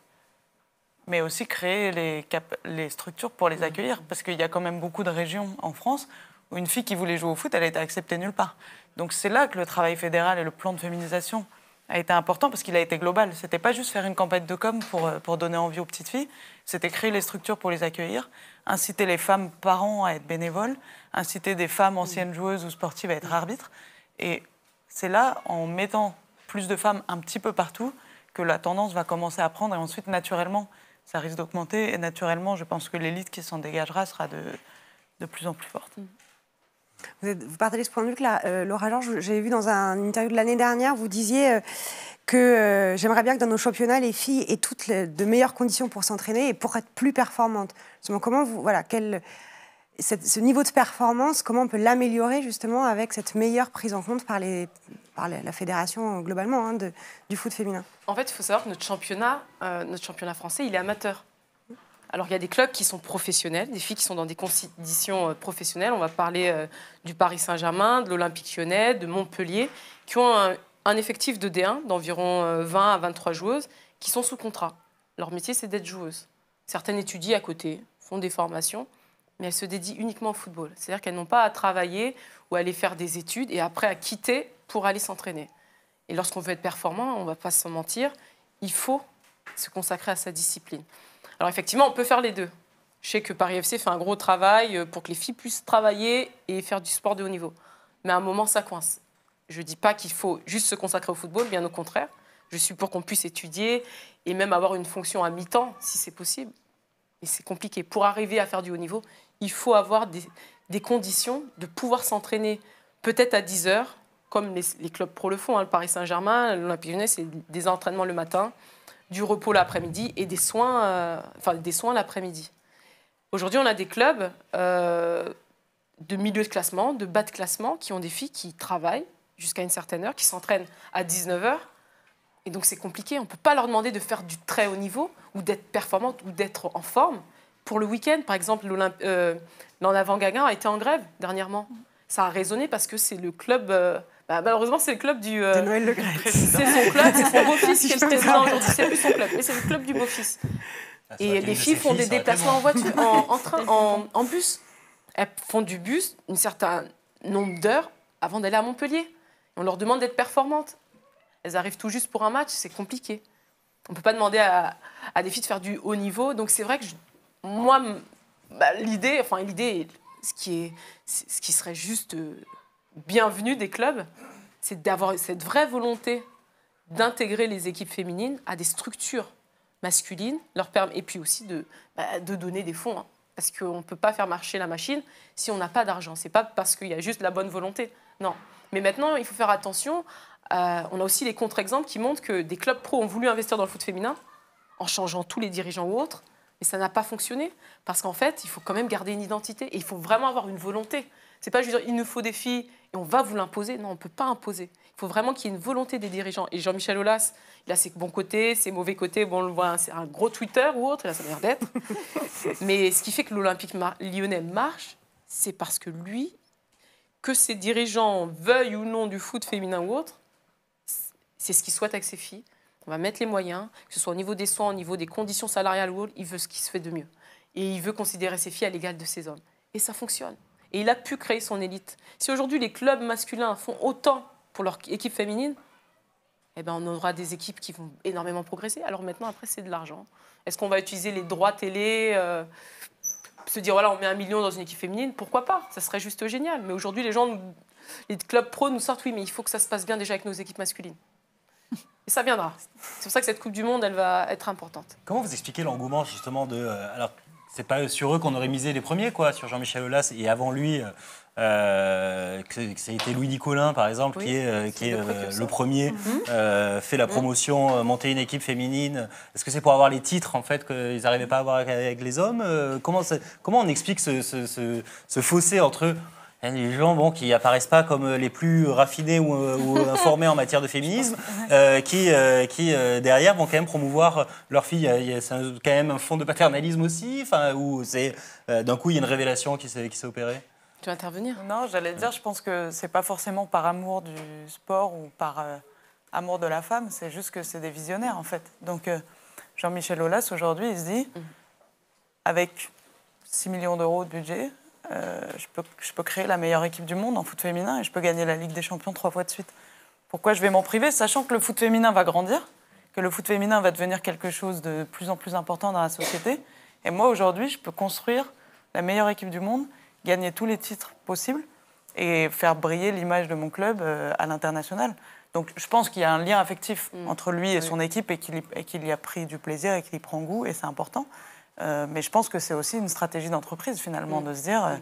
mais aussi créer les, les structures pour les mmh. accueillir, parce qu'il y a quand même beaucoup de régions en France où une fille qui voulait jouer au foot, elle a été acceptée nulle part. Donc c'est là que le travail fédéral et le plan de féminisation a été important parce qu'il a été global. Ce n'était pas juste faire une campagne de com euh, pour, donner envie aux petites filles, c'était créer les structures pour les accueillir, inciter les femmes parents à être bénévoles, inciter des femmes anciennes joueuses ou sportives à être arbitres. Et c'est là, en mettant plus de femmes un petit peu partout, que la tendance va commencer à prendre et ensuite naturellement ça risque d'augmenter et naturellement je pense que l'élite qui s'en dégagera sera de plus en plus forte. Mm. Vous, êtes, vous, ce point de vue-là. Euh, Laura Georges, j'ai vu dans un, interview de l'année dernière, vous disiez euh, que euh, j'aimerais bien que dans nos championnats, les filles aient toutes de meilleures conditions pour s'entraîner et pour être plus performantes. comment voilà, quel, ce niveau de performance, comment on peut l'améliorer justement avec cette meilleure prise en compte par, les, par la fédération globalement hein, du foot féminin En fait, il faut savoir que notre championnat, notre championnat français, il est amateur. Alors il y a des clubs qui sont professionnels, des filles qui sont dans des conditions euh, professionnelles. On va parler euh, du Paris Saint-Germain, de l'Olympique lyonnais, de Montpellier, qui ont un, effectif de D1 d'environ 20 euh, à 23 joueuses qui sont sous contrat. Leur métier, c'est d'être joueuse. Certaines étudient à côté, font des formations, mais elles se dédient uniquement au football. C'est-à-dire qu'elles n'ont pas à travailler ou à aller faire des études et après à quitter pour aller s'entraîner. Et lorsqu'on veut être performant, on ne va pas se mentir, il faut se consacrer à sa discipline. Alors effectivement, on peut faire les deux. Je sais que Paris FC fait un gros travail euh, pour que les filles puissent travailler et faire du sport de haut niveau. Mais à un moment, ça coince. Je ne dis pas qu'il faut juste se consacrer au football, bien au contraire. Je suis pour qu'on puisse étudier et même avoir une fonction à mi-temps, si c'est possible. Mais c'est compliqué. Pour arriver à faire du haut niveau, il faut avoir des, conditions de pouvoir s'entraîner peut-être à 10 heures, comme les, clubs pro le font, hein. le Paris Saint-Germain, l'Olympique Lyonnais, c'est des entraînements le matin, du repos l'après-midi et des soins, euh, enfin, des soins l'après-midi. Aujourd'hui, on a des clubs euh, de milieu de classement, de bas de classement, qui ont des filles qui travaillent jusqu'à une certaine heure, qui s'entraînent à 19h. Et donc, c'est compliqué. On ne peut pas leur demander de faire du très haut niveau ou d'être performante ou d'être en forme. Pour le week-end, par exemple, euh, l'en avant Gaguin a été en grève dernièrement. Ça a résonné parce que c'est le club bah, malheureusement, c'est le club du. Euh, de Noël C'est son club, c'est son beau-fils qui est C'est plus son club, mais c'est le club du beau-fils. Ah, Et les filles font des déplacements en voiture, en, train, en, bus. Elles font du bus un certain nombre d'heures avant d'aller à Montpellier. on leur demande d'être performantes. Elles arrivent tout juste pour un match, c'est compliqué. On ne peut pas demander à, des filles de faire du haut niveau. Donc c'est vrai que moi, bah, l'idée, enfin l'idée, ce qui, est, ce qui serait juste euh, bienvenue des clubs, c'est d'avoir cette vraie volonté d'intégrer les équipes féminines à des structures masculines, leur et puis aussi de, bah, donner des fonds. Hein. parce qu'on ne peut pas faire marcher la machine si on n'a pas d'argent. C'est pas parce qu'il y a juste la bonne volonté. Non. Mais maintenant, il faut faire attention. Euh, on a aussi les contre-exemples qui montrent que des clubs pro ont voulu investir dans le foot féminin en changeant tous les dirigeants ou autres, mais ça n'a pas fonctionné. Parce qu'en fait, il faut quand même garder une identité et il faut vraiment avoir une volonté. C'est pas juste dire, il nous faut des filles et on va vous l'imposer. Non, on ne peut pas imposer. Il faut vraiment qu'il y ait une volonté des dirigeants. Et Jean-Michel Aulas, il a ses bons côtés, ses mauvais côtés. Bon, on le voit, hein, c'est un gros Twitter ou autre, il a sa d'être. Mais ce qui fait que l'Olympique lyonnais marche, c'est parce que lui, que ses dirigeants veuillent ou non du foot féminin ou autre, c'est ce qu'il souhaite avec ses filles. On va mettre les moyens, que ce soit au niveau des soins, au niveau des conditions salariales ou autre, il veut ce qui se fait de mieux. Et il veut considérer ses filles à l'égal de ses hommes. Et ça fonctionne et il a pu créer son élite. Si aujourd'hui les clubs masculins font autant pour leur équipe féminine, eh ben, on aura des équipes qui vont énormément progresser. Alors maintenant, après, c'est de l'argent. Est-ce qu'on va utiliser les droits télé euh, Se dire, voilà, on met un million dans une équipe féminine, pourquoi pas Ça serait juste génial. Mais aujourd'hui, les gens, les clubs pro nous sortent, oui, mais il faut que ça se passe bien déjà avec nos équipes masculines. Et ça viendra. C'est pour ça que cette Coupe du Monde, elle va être importante. Comment vous expliquez l'engouement justement de... Euh, c'est pas sur eux qu'on aurait misé les premiers, quoi, sur Jean-Michel Aulas et avant lui. Euh, été Louis Nicolin, par exemple, qui est, euh, le premier, euh, mhm. euh, fait la mhm. promotion, mm. une équipe féminine. Est-ce que c'est pour avoir les titres, en fait, qu'ils n'arrivaient pas à avoir avec, les hommes comment, comment on explique ce, ce fossé entre des gens bon, qui apparaissent pas comme euh, les plus raffinés ou, euh, informés en matière de féminisme, euh, qui, qui derrière vont quand même promouvoir leur fille. C'est quand même un fond de paternalisme aussi, où d'un coup il y a une révélation qui s'est opérée. Tu veux intervenir Non, j'allais dire, je pense que c'est pas forcément par amour du sport ou par amour de la femme, c'est juste que c'est des visionnaires en fait. Donc Jean-Michel Aulas aujourd'hui, il se dit, mm. avec 6 millions d'euros de budget, euh, je, peux, créer la meilleure équipe du monde en foot féminin et je peux gagner la Ligue des Champions trois fois de suite. Pourquoi je vais m'en priver, sachant que le foot féminin va grandir, que le foot féminin va devenir quelque chose de plus en plus important dans la société. Et moi, aujourd'hui, je peux construire la meilleure équipe du monde, gagner tous les titres possibles et faire briller l'image de mon club euh, à l'international. Donc je pense qu'il y a un lien affectif mm. entre lui et son équipe et qu'il y a pris du plaisir et qu'il y prend goût, et c'est important. Euh, mais je pense que c'est aussi une stratégie d'entreprise finalement de se dire, euh,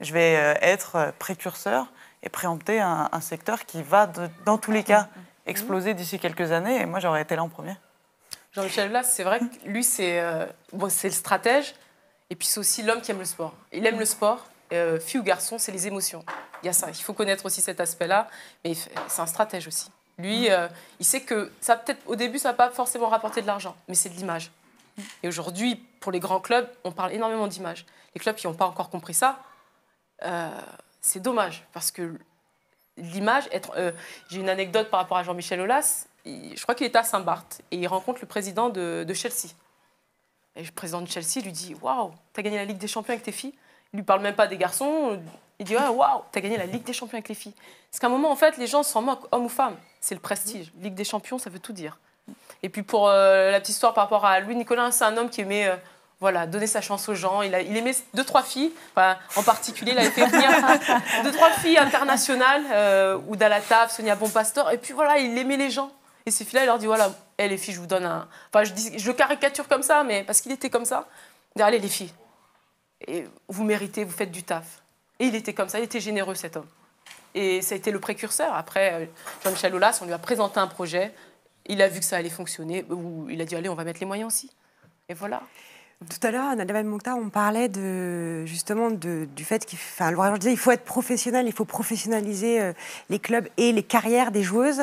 je vais euh, être précurseur et préempter un, secteur qui va dans tous les cas mm, mm, mm. exploser d'ici quelques années. Et moi, j'aurais été là en premier. Jean-Michel Blas, c'est vrai que lui, c'est bon, le stratège. Et puis c'est aussi l'homme qui aime le sport. Il aime le sport. fille ou garçon, c'est les émotions. Il y a ça. Il faut connaître aussi cet aspect-là. Mais c'est un stratège aussi. Lui, il sait que ça peut-être au début, ça n'a pas forcément rapporter de l'argent, mais c'est de l'image. Et aujourd'hui, pour les grands clubs, on parle énormément d'image. Les clubs qui n'ont pas encore compris ça, euh, c'est dommage parce que l'image. Euh, j'ai une anecdote par rapport à Jean-Michel Aulas. je crois qu'il était à Saint-Barth et il rencontre le président de, Chelsea. Et le président de Chelsea lui dit Waouh, t'as gagné la Ligue des Champions avec tes filles. Il lui parle même pas des garçons. Il dit Waouh, wow, t'as gagné la Ligue des Champions avec les filles. Parce qu'à un moment, en fait, les gens s'en moquent, hommes ou femmes. C'est le prestige. Ligue des Champions, ça veut tout dire. Et puis pour euh, la petite histoire par rapport à Louis Nicolas, c'est un homme qui aimait euh, voilà, donner sa chance aux gens. Il, il aimait deux, trois filles. en particulier, il avait fait venir deux, trois filles internationales, euh, Sonia Bonpastor. Et puis voilà, il aimait les gens. Et ces filles-là, il leur dit voilà, hey, eh, les filles, je vous donne un. Enfin, je, caricature comme ça, mais parce qu'il était comme ça. Il allez, les filles, et vous méritez, vous faites du taf. Et il était comme ça, il était généreux, cet homme. Et ça a été le précurseur. Après, euh, Jean-Michel Aulas, on lui a présenté un projet. Il a vu que ça allait fonctionner, ou il a dit allez, on va mettre les moyens aussi. Et voilà. Tout à l'heure, on parlait de, justement du fait qu'il il faut être professionnel, il faut professionnaliser euh, les clubs et les carrières des joueuses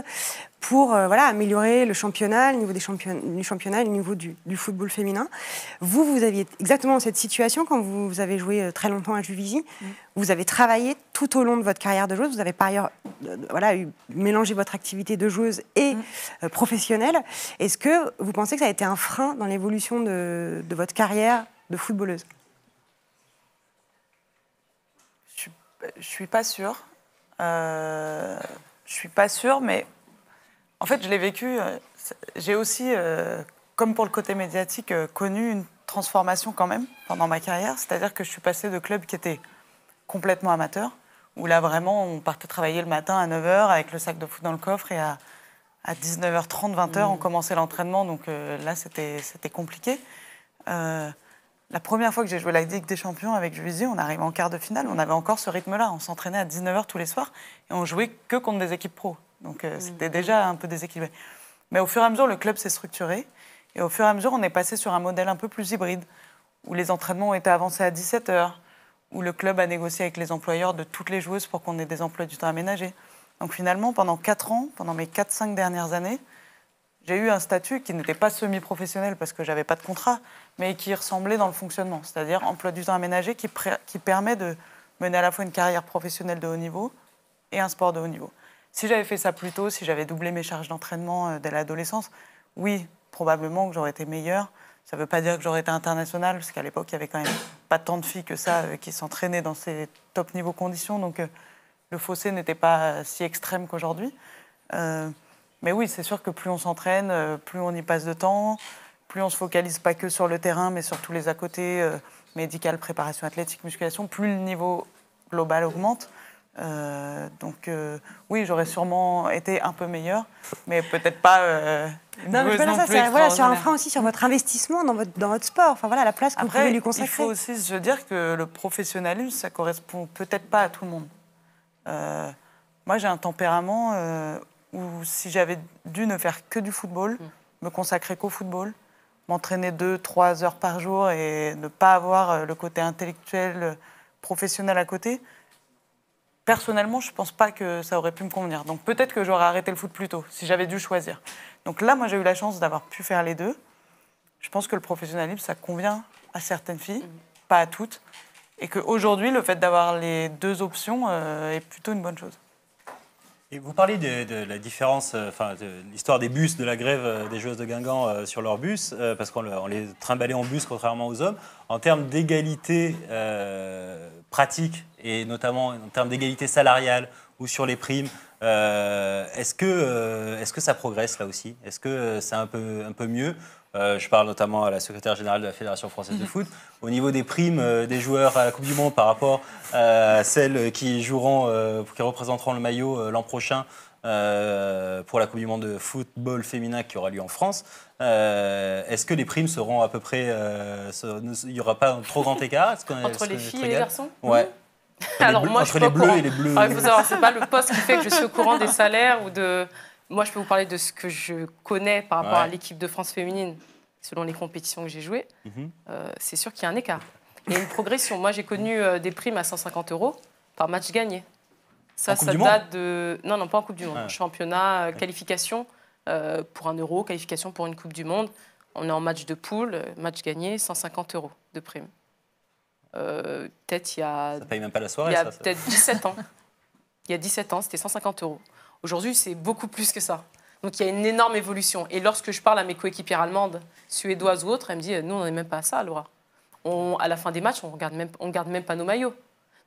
pour euh, voilà, améliorer le championnat, le niveau des championnats, du championnat, le niveau du, football féminin. Vous, vous aviez exactement cette situation quand vous avez joué euh, très longtemps à Juvisy. Mm. Vous avez travaillé tout au long de votre carrière de joueuse. Vous avez par ailleurs euh, voilà, mélangé votre activité de joueuse et mm. professionnelle. Est-ce que vous pensez que ça a été un frein dans l'évolution de, votre carrière de footballeuse Je ne suis, suis pas sûre. je ne suis pas sûre, mais en fait, je l'ai vécu. Euh, j'ai aussi, euh, comme pour le côté médiatique, euh, connu une transformation quand même pendant ma carrière. C'est-à-dire que je suis passé de clubs qui étaient complètement amateurs, où là vraiment on partait travailler le matin à 9h avec le sac de foot dans le coffre et à, 19h30, 20h, on mmh. commençait l'entraînement. Donc là, c'était compliqué. la première fois que j'ai joué la Ligue des Champions avec Juvisy, on arrivait en quart de finale, on avait encore ce rythme-là. On s'entraînait à 19h tous les soirs et on jouait que contre des équipes pro. Donc euh, c'était déjà un peu déséquilibré. Mais au fur et à mesure, le club s'est structuré. Et au fur et à mesure, on est passé sur un modèle un peu plus hybride, où les entraînements ont été avancés à 17 heures, où le club a négocié avec les employeurs de toutes les joueuses pour qu'on ait des emplois du temps aménagé. Donc finalement, pendant 4 ans, pendant mes 4-5 dernières années, j'ai eu un statut qui n'était pas semi-professionnel parce que j'avais pas de contrat, mais qui ressemblait dans le fonctionnement, c'est-à-dire emploi du temps aménagé qui permet de mener à la fois une carrière professionnelle de haut niveau et un sport de haut niveau. Si j'avais fait ça plus tôt, si j'avais doublé mes charges d'entraînement euh, dès l'adolescence, oui, probablement que j'aurais été meilleure. Ça ne veut pas dire que j'aurais été internationale, parce qu'à l'époque, il n'y avait quand même pas tant de filles que ça euh, qui s'entraînaient dans ces top niveau conditions. Donc euh, le fossé n'était pas si extrême qu'aujourd'hui. mais oui, c'est sûr que plus on s'entraîne, plus on y passe de temps, plus on se focalise pas que sur le terrain, mais sur tous les à côté, médical, préparation athlétique, musculation, plus le niveau global augmente. Euh, donc euh, oui, j'aurais sûrement été un peu meilleure, mais peut-être pas. Euh, non, mais ça, c'est voilà, sur un frein aussi sur votre investissement dans votre, dans votre sport. Enfin voilà, la place que Après, lui consacrer. Il faut aussi se dire que le professionnalisme, ça correspond peut-être pas à tout le monde. moi, j'ai un tempérament où si j'avais dû ne faire que du football, mm. me consacrer qu'au football, m'entraîner deux, trois heures par jour et ne pas avoir le côté intellectuel professionnel à côté, personnellement, je ne pense pas que ça aurait pu me convenir. Donc peut-être que j'aurais arrêté le foot plus tôt, si j'avais dû choisir. Donc là, moi, j'ai eu la chance d'avoir pu faire les deux. Je pense que le professionnalisme, ça convient à certaines filles, mhm. pas à toutes. Et qu'aujourd'hui, le fait d'avoir les deux options euh, est plutôt une bonne chose. Et vous parlez de, la différence, euh, enfin, de l'histoire des bus, de la grève euh, des joueuses de Guingamp euh, sur leur bus, parce qu'on les trimballait en bus contrairement aux hommes. En termes d'égalité pratique, et notamment en termes d'égalité salariale ou sur les primes, est-ce que, est que ça progresse là aussi Est-ce que c'est un peu, un peu mieux euh, je parle notamment à la secrétaire générale de la Fédération française de foot. Au niveau des primes euh, des joueurs à la Coupe du Monde par rapport euh, à celles qui joueront, qui représenteront le maillot l'an prochain pour la Coupe du Monde de football féminin qui aura lieu en France, est-ce que les primes seront à peu près. Il n'y aura pas un trop grand écart Entre les filles et les garçons Ouais. Alors, moi, entre les bleus et les bleus. Ah, pas le poste qui fait que je suis au courant des salaires ou de. Moi, je peux vous parler de ce que je connais par rapport à l'équipe de France féminine, selon les compétitions que j'ai jouées. Mhm. Euh, c'est sûr qu'il y a un écart. Il y a une progression. Moi, j'ai connu euh, des primes à 150 euros par match gagné. Ça, ça date de. Non, non, pas en Coupe du Monde. Championnat, euh, qualification pour un euro, qualification pour une Coupe du Monde. On est en match de poule, match gagné, 150 euros de prime. peut-être il y a. Ça paye même pas la soirée, Il y a peut-être 17 ans. Il y a 17 ans, c'était 150 euros. Aujourd'hui, c'est beaucoup plus que ça. Donc il y a une énorme évolution. Et lorsque je parle à mes coéquipières allemandes, suédoises ou autres, elles me disent Nous, on n'est même pas à ça, Laura. On, à la fin des matchs, on ne même, garde même pas nos maillots.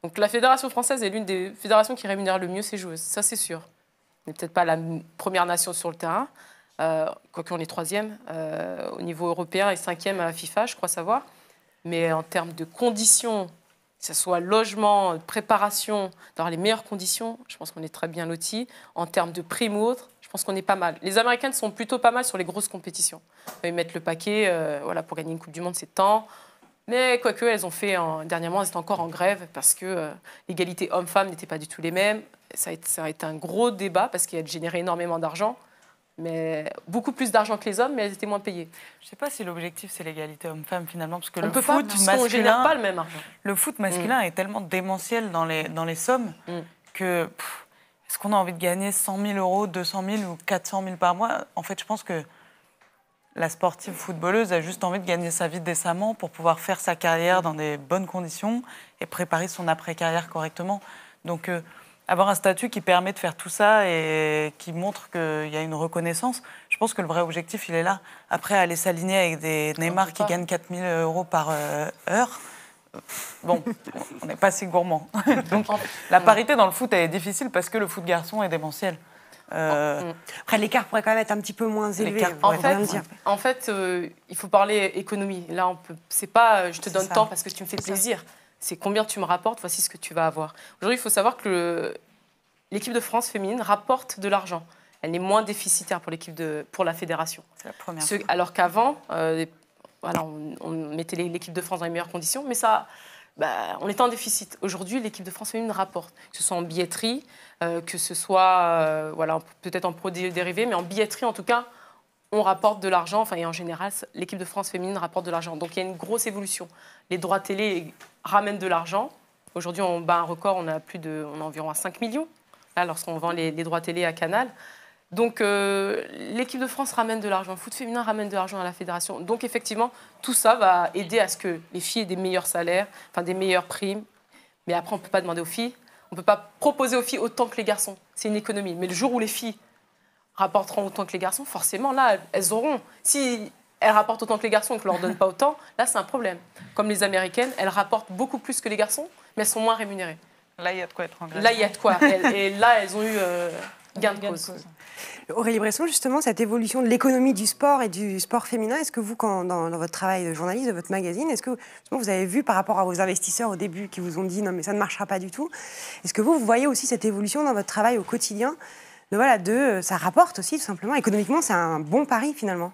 Donc la fédération française est l'une des fédérations qui rémunère le mieux ses joueuses, ça c'est sûr. On n'est peut-être pas la première nation sur le terrain, euh, quoique on est troisième euh, au niveau européen et cinquième à FIFA, je crois savoir. Mais en termes de conditions que ce soit logement, euh, préparation, dans les meilleures conditions, je pense qu'on est très bien loti En termes de primes ou autres, je pense qu'on est pas mal. Les Américaines sont plutôt pas mal sur les grosses compétitions. Ils mettent le paquet, euh, voilà, pour gagner une Coupe du Monde, c'est temps. Mais quoique, elles ont fait, en, dernièrement, elles étaient encore en grève parce que euh, l'égalité homme-femme n'était pas du tout les mêmes. Ça a, été, un gros débat parce qu'il a généré énormément d'argent mais beaucoup plus d'argent que les hommes, mais elles étaient moins payées. Je ne sais pas si l'objectif c'est l'égalité homme-femme finalement, parce que le foot masculin, pas le même argent. Le foot masculin mm. est tellement démentiel dans les dans les sommes mm. que est-ce qu'on a envie de gagner 100 000 euros, 200 000 ou 400 000 par mois En fait, je pense que la sportive footballeuse a juste envie de gagner sa vie décemment pour pouvoir faire sa carrière dans des bonnes conditions et préparer son après-carrière correctement. Donc euh, avoir un statut qui permet de faire tout ça et qui montre qu'il y a une reconnaissance, je pense que le vrai objectif, il est là. Après, aller s'aligner avec des Neymar qui gagnent 4000 euros par euh, heure, bon, on n'est pas si gourmand. Donc, la parité dans le foot, elle est difficile parce que le foot garçon est démentiel. Euh, Après, l'écart pourrait quand même être un petit peu moins élevé. En fait, en fait euh, il faut parler économie. Là, on peut. C'est pas, je te donne le temps parce que tu me fais plaisir c'est combien tu me rapportes, voici ce que tu vas avoir. Aujourd'hui, il faut savoir que l'équipe de France féminine rapporte de l'argent. Elle est moins déficitaire pour l'équipe de pour la fédération. C'est la première. alors qu'avant, euh, voilà, on, mettait l'équipe de France dans les meilleures conditions, mais ça, bah, on était en déficit. Aujourd'hui, l'équipe de France féminine rapporte, que ce soit en billetterie, euh, que ce soit euh, voilà, peut-être en produits dérivés, mais en billetterie en tout cas, on rapporte de l'argent, enfin, et en général, l'équipe de France féminine rapporte de l'argent. Donc il y a une grosse évolution. Les droits télé ramènent de l'argent. Aujourd'hui, on bat un record, on a, plus de, environ 5 millions, là, lorsqu'on vend les, droits télé à Canal. Donc euh, l'équipe de France ramène de l'argent, le foot féminin ramène de l'argent à la fédération. Donc effectivement, tout ça va aider à ce que les filles aient des meilleurs salaires, enfin des meilleures primes. Mais après, on ne peut pas demander aux filles, on ne peut pas proposer aux filles autant que les garçons. C'est une économie. Mais le jour où les filles rapporteront autant que les garçons, forcément, là, elles auront. Si elles rapportent autant que les garçons et qu'on ne leur donne pas autant, là, c'est un problème. Comme les Américaines, elles rapportent beaucoup plus que les garçons, mais elles sont moins rémunérées. Là, il y a de quoi être grève. Là, il y a de quoi. et, là, elles ont eu euh, gain, de, cause. Aurélie Bresson, justement, cette évolution de l'économie du sport et du sport féminin, est-ce que vous, quand, dans, votre travail de journaliste, de votre magazine, est-ce que vous avez vu par rapport à vos investisseurs au début qui vous ont dit non mais ça ne marchera pas du tout, est-ce que vous, vous voyez aussi cette évolution dans votre travail au quotidien voilà, de, euh, ça rapporte aussi tout simplement. Économiquement, c'est un bon pari finalement.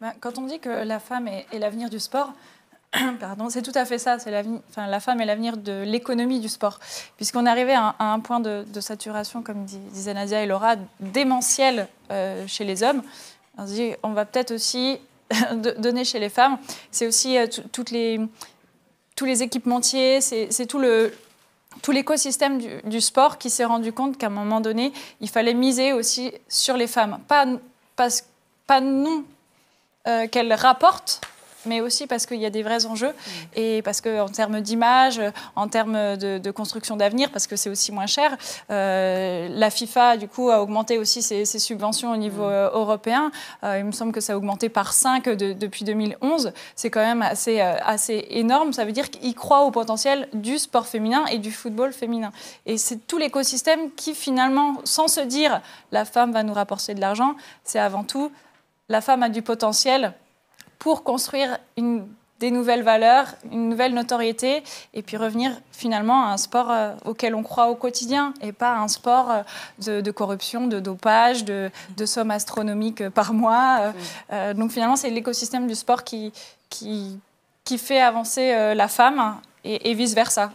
Bah, quand on dit que la femme est, l'avenir du sport, Pardon, c'est tout à fait ça. C'est enfin, la femme est l'avenir de l'économie du sport, puisqu'on est arrivé à, un, point de, saturation, comme disaient Nadia et Laura, démentiel euh, chez les hommes. On dit, on va peut-être aussi donner chez les femmes. C'est aussi euh, toutes les tous les équipementiers, c'est tout le, tout l'écosystème du, sport qui s'est rendu compte qu'à un moment donné, il fallait miser aussi sur les femmes. Pas, nous non euh, qu'elles rapportent mais aussi parce qu'il y a des vrais enjeux mm. et parce qu'en termes d'image, en termes de, construction d'avenir, parce que c'est aussi moins cher, euh, la FIFA, du coup, a augmenté aussi ses, subventions au niveau mm. euh, européen. Euh, il me semble que ça a augmenté par 5 depuis 2011. C'est quand même assez, assez énorme. Ça veut dire qu'ils croient au potentiel du sport féminin et du football féminin. Et c'est tout l'écosystème qui, finalement, sans se dire la femme va nous rapporter de l'argent, c'est avant tout la femme a du potentiel, pour construire une, des nouvelles valeurs, une nouvelle notoriété, et puis revenir finalement à un sport euh, auquel on croit au quotidien, et pas à un sport euh, de, corruption, de dopage, de, sommes astronomiques euh, par mois. donc finalement, c'est l'écosystème du sport qui, qui, qui fait avancer la femme et, vice-versa.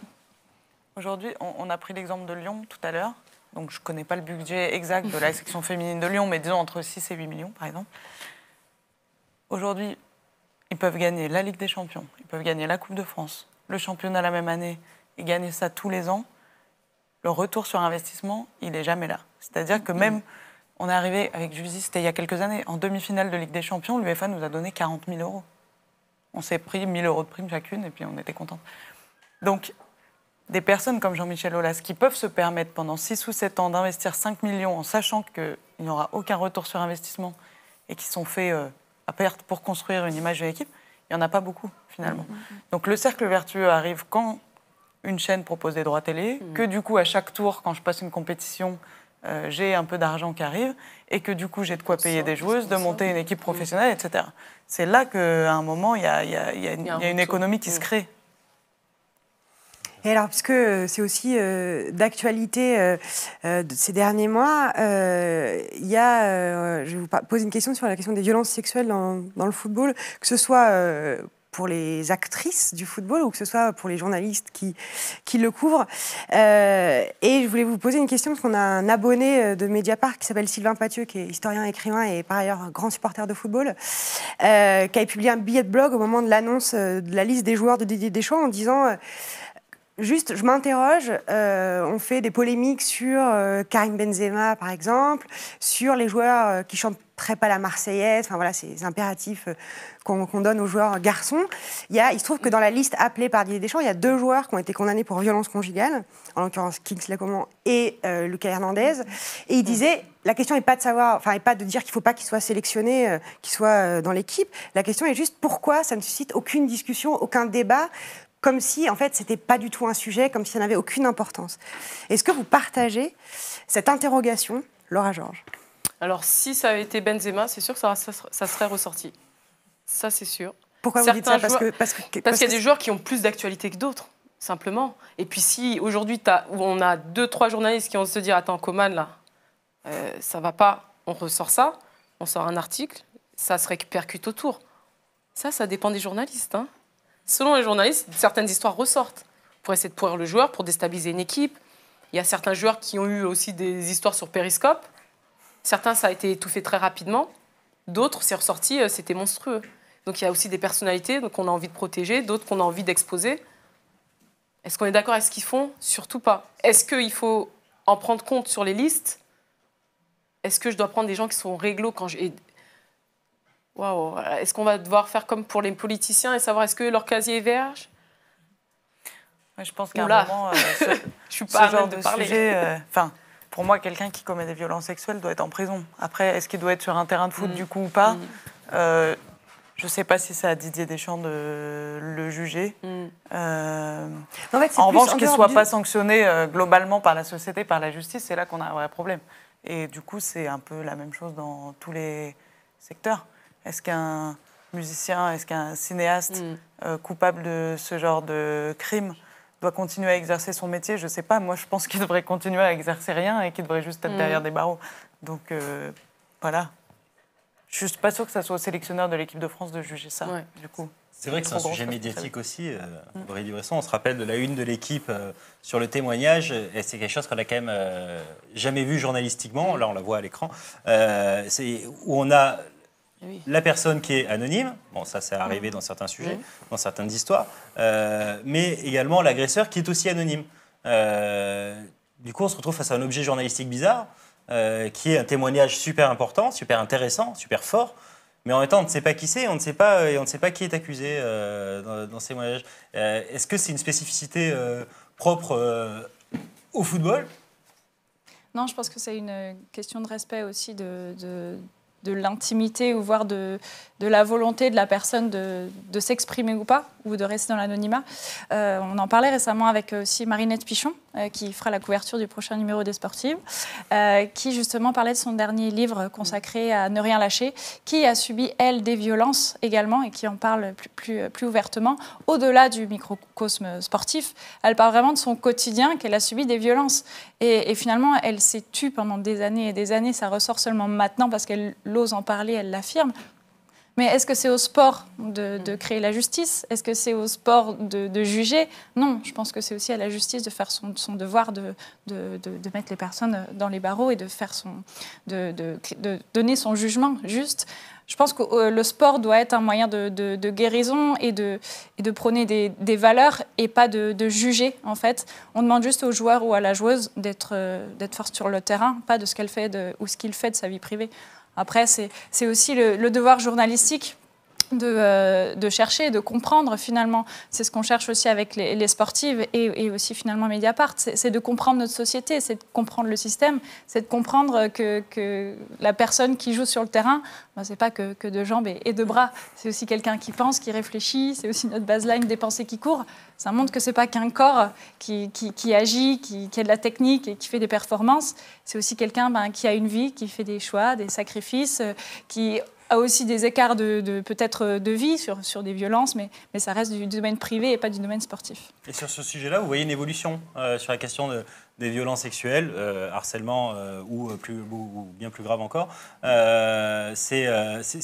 Aujourd'hui, on, on a pris l'exemple de Lyon tout à l'heure. Donc je ne connais pas le budget exact de la section féminine de Lyon, mais disons entre 6 et 8 millions par exemple. Aujourd'hui, ils peuvent gagner la Ligue des Champions, ils peuvent gagner la Coupe de France, le championnat la même année et gagner ça tous les ans. Le retour sur investissement, il n'est jamais là. C'est-à-dire que même, on est arrivé avec Juvisy, c'était il y a quelques années, en demi-finale de Ligue des Champions, l'UEFA nous a donné 40 000 euros. On s'est pris 000 euros de prime chacune et puis on était contente. Donc, des personnes comme Jean-Michel Aulas qui peuvent se permettre pendant 6 ou 7 ans d'investir 5 millions en sachant qu'il n'y aura aucun retour sur investissement et qui sont faits euh, pour construire une image de l'équipe, il n'y en a pas beaucoup finalement. Mm, mm, mm. Donc le cercle vertueux arrive quand une chaîne propose des droits télé, que du coup à chaque tour, quand je passe une compétition, euh, j'ai un peu d'argent qui arrive et que du coup j'ai de quoi payer des joueuses, de monter une équipe professionnelle, etc. C'est là qu'à un moment, il y a une économie qui se crée et alors, puisque euh, c'est aussi euh, d'actualité euh, ces derniers mois, il y a, je vais vous poser une question sur la question des violences sexuelles dans, le football, que ce soit pour les actrices du football ou que ce soit pour les journalistes qui, qui le couvrent. et je voulais vous poser une question parce qu'on a un abonné de Mediapart qui s'appelle Sylvain Pathieu, qui est historien, écrivain et par ailleurs un grand supporter de football, qui a publié un billet de blog au moment de l'annonce de la liste des joueurs de Didier Deschamps en disant Juste, je m'interroge, euh, on fait des polémiques sur euh, Karim Benzema, par exemple, sur les joueurs euh, qui chantent très pas la Marseillaise, enfin voilà, ces impératifs qu'on donne aux joueurs garçons. Il, y a, il se trouve que dans la liste appelée par Didier Deschamps, il y a deux joueurs qui ont été condamnés pour violence conjugale, en l'occurrence Kingsley Coman et Lucas Hernandez. Et il disait, la question n'est pas de savoir, enfin, n'est pas de dire qu'il ne faut pas qu'il soit sélectionné, qu'il soit dans l'équipe. La question est juste pourquoi ça ne suscite aucune discussion, aucun débat comme si, en fait, c'était pas du tout un sujet, comme si ça n'avait aucune importance. Est-ce que vous partagez cette interrogation, Laura Georges Alors, si ça avait été Benzema, c'est sûr que ça, serait ressorti. Ça, c'est sûr. Pourquoi vous dites ça Parce qu'il y a des joueurs qui ont plus d'actualité que d'autres simplement. Et puis si aujourd'hui on a deux, trois journalistes qui vont se dire attends Coman là, euh, ça va pas, on ressort ça, on sort un article, ça se répercute autour. Ça, ça dépend des journalistes. Hein selon les journalistes, certaines histoires ressortent pour essayer de pourrir le joueur, pour déstabiliser une équipe. Il y a certains joueurs qui ont eu aussi des histoires sur Periscope. Certains, ça a été étouffé très rapidement. D'autres, c'est ressorti, euh, c'était monstrueux. Donc il y a aussi des personnalités qu'on a envie de protéger, d'autres qu'on a envie d'exposer. Est-ce qu'on est d'accord avec ce qu'ils font Surtout pas. Est-ce qu'il faut en prendre compte sur les listes Est-ce que je dois prendre des gens qui sont réglo quand je... Waouh Est-ce qu'on va devoir faire comme pour les politiciens et savoir est-ce que leur casier est vierge Je pense qu'à un moment, euh, ce, je suis pas genre de, sujet, euh, enfin, pour moi, quelqu'un qui commet des violences sexuelles doit être en prison. Après, est-ce qu'il doit être sur un terrain de foot mm. du coup ou pas mm. euh, je ne sais pas si c'est à Didier Deschamps de le juger. Mm. En, revanche, qu'il ne soit pas sanctionné globalement par la société, par la justice, c'est là qu'on a un vrai problème. Et du coup, c'est un peu la même chose dans tous les secteurs. Est-ce qu'un musicien, est-ce qu'un cinéaste mm. euh, coupable de ce genre de crime doit continuer à exercer son métier Je ne sais pas. Moi, je pense qu'il devrait continuer à exercer rien et qu'il devrait juste être mm. derrière des barreaux. Donc, euh, voilà. Je ne suis pas sûre que ça soit au sélectionneur de l'équipe de France de juger ça, du coup. C'est vrai que c'est un sujet médiatique aussi. Euh, mm. on se rappelle de la une de l'équipe sur le témoignage, et c'est quelque chose qu'on n'a quand même jamais vu journalistiquement. Là, on la voit à l'écran. C'est où on a la personne qui est anonyme, bon ça c'est arrivé dans certains sujets, dans certaines histoires, euh, mais également l'agresseur qui est aussi anonyme. Euh, du coup on se retrouve face à un objet journalistique bizarre, euh, qui est un témoignage super important, super intéressant, super fort, mais en même temps, on ne sait pas qui c'est, on ne sait pas, et on ne sait pas qui est accusé dans, ces témoignages. Est-ce que c'est une spécificité propre au football Non, je pense que c'est une question de respect aussi de, de l'intimité ou voire de, la volonté de la personne de, s'exprimer ou pas, ou de rester dans l'anonymat. Euh, on en parlait récemment avec euh, aussi Marinette Pichon, euh, qui fera la couverture du prochain numéro des Sportives, euh, qui justement parlait de son dernier livre consacré à Ne rien lâcher, qui a subi, elle, des violences également et qui en parle plus, ouvertement, au-delà du microcosme sportif. Elle parle vraiment de son quotidien, qu'elle a subi des violences. Et, et finalement, elle s'est tue pendant des années et des années, ça ressort seulement maintenant parce qu'elle ose en parler, elle l'affirme. Mais est-ce que c'est au sport de, mm. créer la justice Est-ce que c'est au sport de, juger Non, je pense que c'est aussi à la justice de faire son, devoir de, mettre les personnes dans les barreaux et de, faire son, de, donner son jugement juste. Je pense que euh, le sport doit être un moyen de, guérison et de, prôner des, valeurs et pas de, juger, en fait. On demande juste au joueur ou à la joueuse d'être euh, fort sur le terrain, pas de ce qu'elle fait ou ce qu'il fait de sa vie privée. Après, c'est aussi le, devoir journalistique euh, de, chercher, de comprendre finalement. C'est ce qu'on cherche aussi avec les, sportives et, aussi finalement Mediapart, c'est de comprendre notre société, c'est de comprendre le système, c'est de comprendre que, la personne qui joue sur le terrain, ben, ce n'est pas que, de jambes et, de bras, c'est aussi quelqu'un qui pense, qui réfléchit, c'est aussi notre baseline des pensées qui courent. Ça montre que c'est pas qu'un corps qui, agit, qui, a de la technique et qui fait des performances, c'est aussi quelqu'un ben, qui a une vie, qui fait des choix, des sacrifices, euh, qui aussi des écarts de, peut-être euh, de vie sur, sur des violences, mais, mais ça reste du, domaine privé et pas du domaine sportif. Et sur ce sujet-là, vous voyez une évolution euh, sur la question des violences sexuelles, euh, harcèlement ou, plus, ou, bien plus grave encore, c'est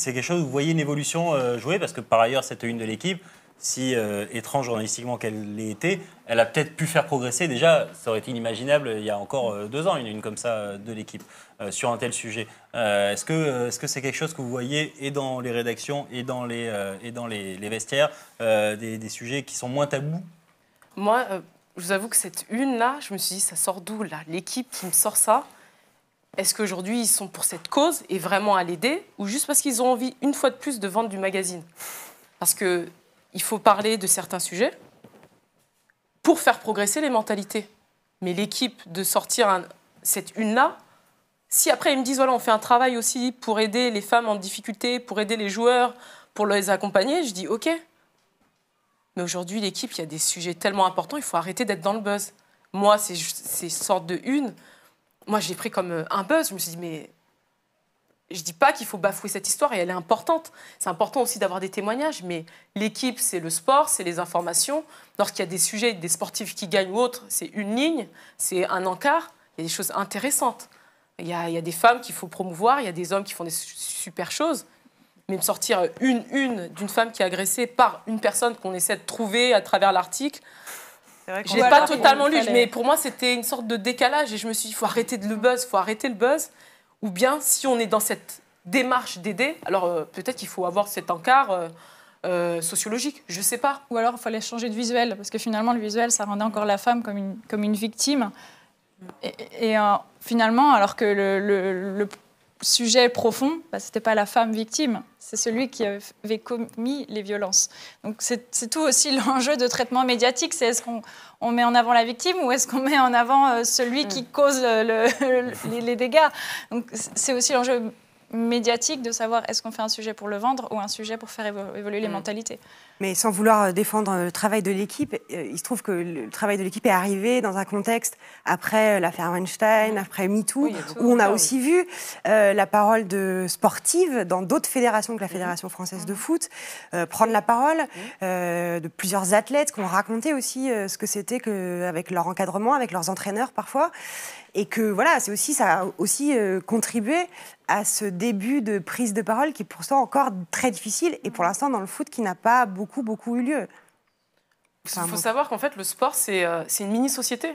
quelque chose où vous voyez une évolution jouer, parce que par ailleurs, cette une de l'équipe, si euh, étrange journalistiquement qu'elle l'ait été, elle a peut-être pu faire progresser. Déjà, ça aurait été inimaginable il y a encore euh, deux ans, une, une comme ça euh, de l'équipe, sur un tel sujet. Est-ce que c'est -ce que quelque chose que vous voyez et dans les rédactions et dans les, et dans les, vestiaires, des, des, sujets qui sont moins tabous Moi, je vous avoue que cette une-là, je me suis dit, ça sort d'où là L'équipe qui me sort ça est-ce qu'aujourd'hui ils sont pour cette cause et vraiment à l'aider ou juste parce qu'ils ont envie une fois de plus de vendre du magazine Parce que il faut parler de certains sujets pour faire progresser les mentalités. Mais l'équipe de sortir un, cette une-là, si après ils me disent voilà, on fait un travail aussi pour aider les femmes en difficulté, pour aider les joueurs, pour les accompagner, je dis ok. Mais aujourd'hui, l'équipe, il y a des sujets tellement importants, il faut arrêter d'être dans le buzz. Moi, c'est ces sortes de une, moi, j'ai pris comme euh, un buzz. Je me suis dit, mais je dis pas qu'il faut bafouer cette histoire et elle est importante. C'est important aussi d'avoir des témoignages, mais l'équipe, c'est le sport, c'est les informations. Lorsqu'il y a des sujets, des sportifs qui gagnent ou autres, c'est une ligne, c'est un encart. Il y a des choses intéressantes. Il y a, des femmes qu'il faut promouvoir, il y a des hommes qui font des super choses. Mais me sortir une une d'une femme qui est agressée par une personne qu'on essaie de trouver à travers l'article, je l'ai pas totalement lu, mais pour moi, c'était une sorte de décalage. Et je me suis dit, il faut arrêter de le buzz, il faut arrêter le buzz. Ou bien, si on est dans cette démarche d'aider, alors euh, peut-être qu'il faut avoir cet encart. Euh, euh, sociologique, je sais pas. Ou alors il fallait changer de visuel, parce que finalement le visuel, ça rendait encore la femme comme une, comme une victime. Et, finalement, alors que le, le, sujet profond, bah, ce n'était pas la femme victime, c'est celui qui avait commis les violences. Donc c'est tout aussi l'enjeu de traitement médiatique, c'est est-ce qu'on met en avant la victime ou est-ce qu'on met en avant euh, celui qui mm. cause les, dégâts Donc c'est aussi l'enjeu médiatique de savoir est-ce qu'on fait un sujet pour le vendre ou un sujet pour faire évoluer les mm. mentalités. Mais sans vouloir euh, défendre euh, le travail de l'équipe, euh, il se trouve que le travail de l'équipe est arrivé dans un contexte après l'affaire Weinstein, après MeToo, où on a aussi vu la parole de sportives dans d'autres fédérations que la mhm. Fédération française de mhm. foot, prendre la parole de plusieurs athlètes qui ont raconté aussi ce que c'était que, avec leur encadrement, avec leurs entraîneurs parfois. Et que voilà, c'est aussi, ça a aussi contribué à ce début de prise de parole qui est pourtant encore très difficile et pour mhm. l'instant dans le foot qui n'a pas beaucoup beaucoup, eu lieu. Il faut savoir qu'en fait, le sport, c'est euh, une mini-société.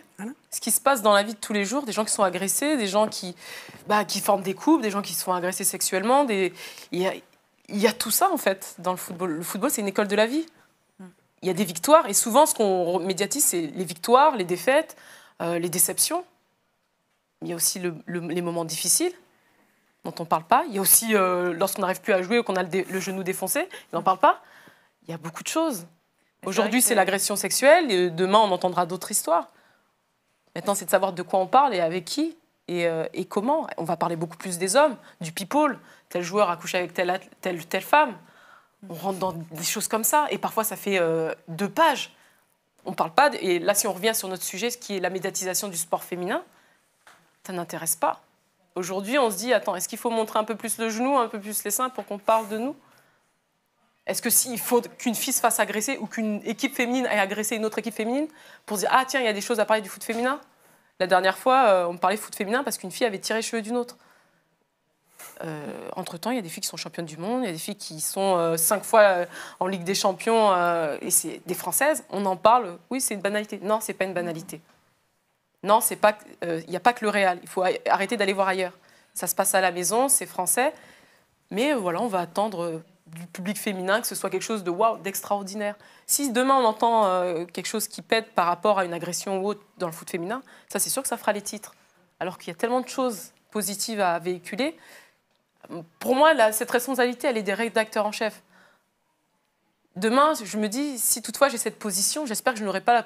Ce qui se passe dans la vie de tous les jours, des gens qui sont agressés, des gens qui, bah, qui forment des couples, des gens qui sont agressés sexuellement. Des... Il, y a, tout ça, en fait, dans le football. Le football, c'est une école de la vie. Hmm. Il y a des victoires, et souvent, ce qu'on médiatise, c'est les victoires, les défaites, euh, les déceptions. Il y a aussi les moments difficiles dont on ne parle pas. Il y a aussi euh, lorsqu'on n'arrive plus à jouer ou qu'on a le, le genou défoncé, on n'en parle pas il y a beaucoup de choses. Aujourd'hui, c'est l'agression sexuelle, et demain, on entendra d'autres histoires. Maintenant, c'est de savoir de quoi on parle et avec qui et, euh, comment. On va parler beaucoup plus des hommes, du people. Tel joueur a couché avec telle, telle, telle femme. On rentre dans des choses comme ça. Et parfois, ça fait euh, deux pages. On parle pas. Et là, si on revient sur notre sujet, ce qui est la médiatisation du sport féminin, ça n'intéresse pas. Aujourd'hui, on se dit, attends, est-ce qu'il faut montrer un peu plus le genou, un peu plus les seins pour qu'on parle de nous est-ce que s'il faut qu'une fille se fasse agresser ou qu'une équipe féminine ait agresser une autre équipe féminine pour dire Ah, tiens, il y a des choses à parler du foot féminin La dernière fois, euh, on parlait foot féminin parce qu'une fille avait tiré cheveux d'une autre. Euh, entre-temps, il y a des filles qui sont championnes du monde, il y a des filles qui sont euh, cinq fois en Ligue des Champions, et c'est des Françaises. On en parle, oui, c'est une banalité. Non, c'est pas une banalité. Non, il n'y a pas que le Real. Il faut arrêter d'aller voir ailleurs. Ça se passe à la maison, c'est français. Mais voilà, on va attendre du public féminin, que ce soit quelque chose de waouh, d'extraordinaire. Si demain on entend euh, quelque chose qui pète par rapport à une agression ou autre dans le foot féminin, ça c'est sûr que ça fera les titres. Alors qu'il y a tellement de choses positives à véhiculer. Pour moi, cette responsabilité, elle est des rédacteurs en chef. Demain, je me dis, si toutefois j'ai cette position, j'espère que je n'aurai pas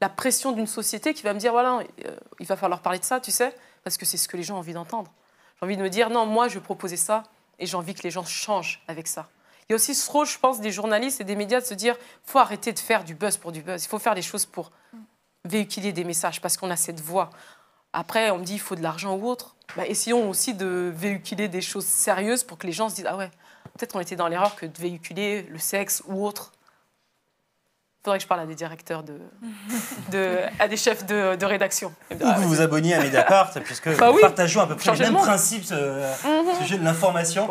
la, pression d'une société qui va me dire, voilà, euh, il va falloir parler de ça, tu sais, parce que c'est ce que les gens ont envie d'entendre. J'ai envie de me dire, non, moi, je vais proposer ça. Et j'ai envie que les gens changent avec ça. Il y a aussi ce rôle, je pense, des journalistes et des médias de se dire faut arrêter de faire du buzz pour du buzz. Il faut faire des choses pour mm. véhiculer des messages parce qu'on a cette voix. Après, on me dit il faut de l'argent ou autre. Bah, essayons aussi de véhiculer des choses sérieuses pour que les gens se disent ah ouais, peut-être qu'on était dans l'erreur que de véhiculer le sexe ou autre faudrait que je parle à des directeurs de, de à des chefs de, rédaction. Ou que vous vous abonniez à Mediapart, puisque bah nous partageons à peu près les mêmes le principes principe au sujet de l'information.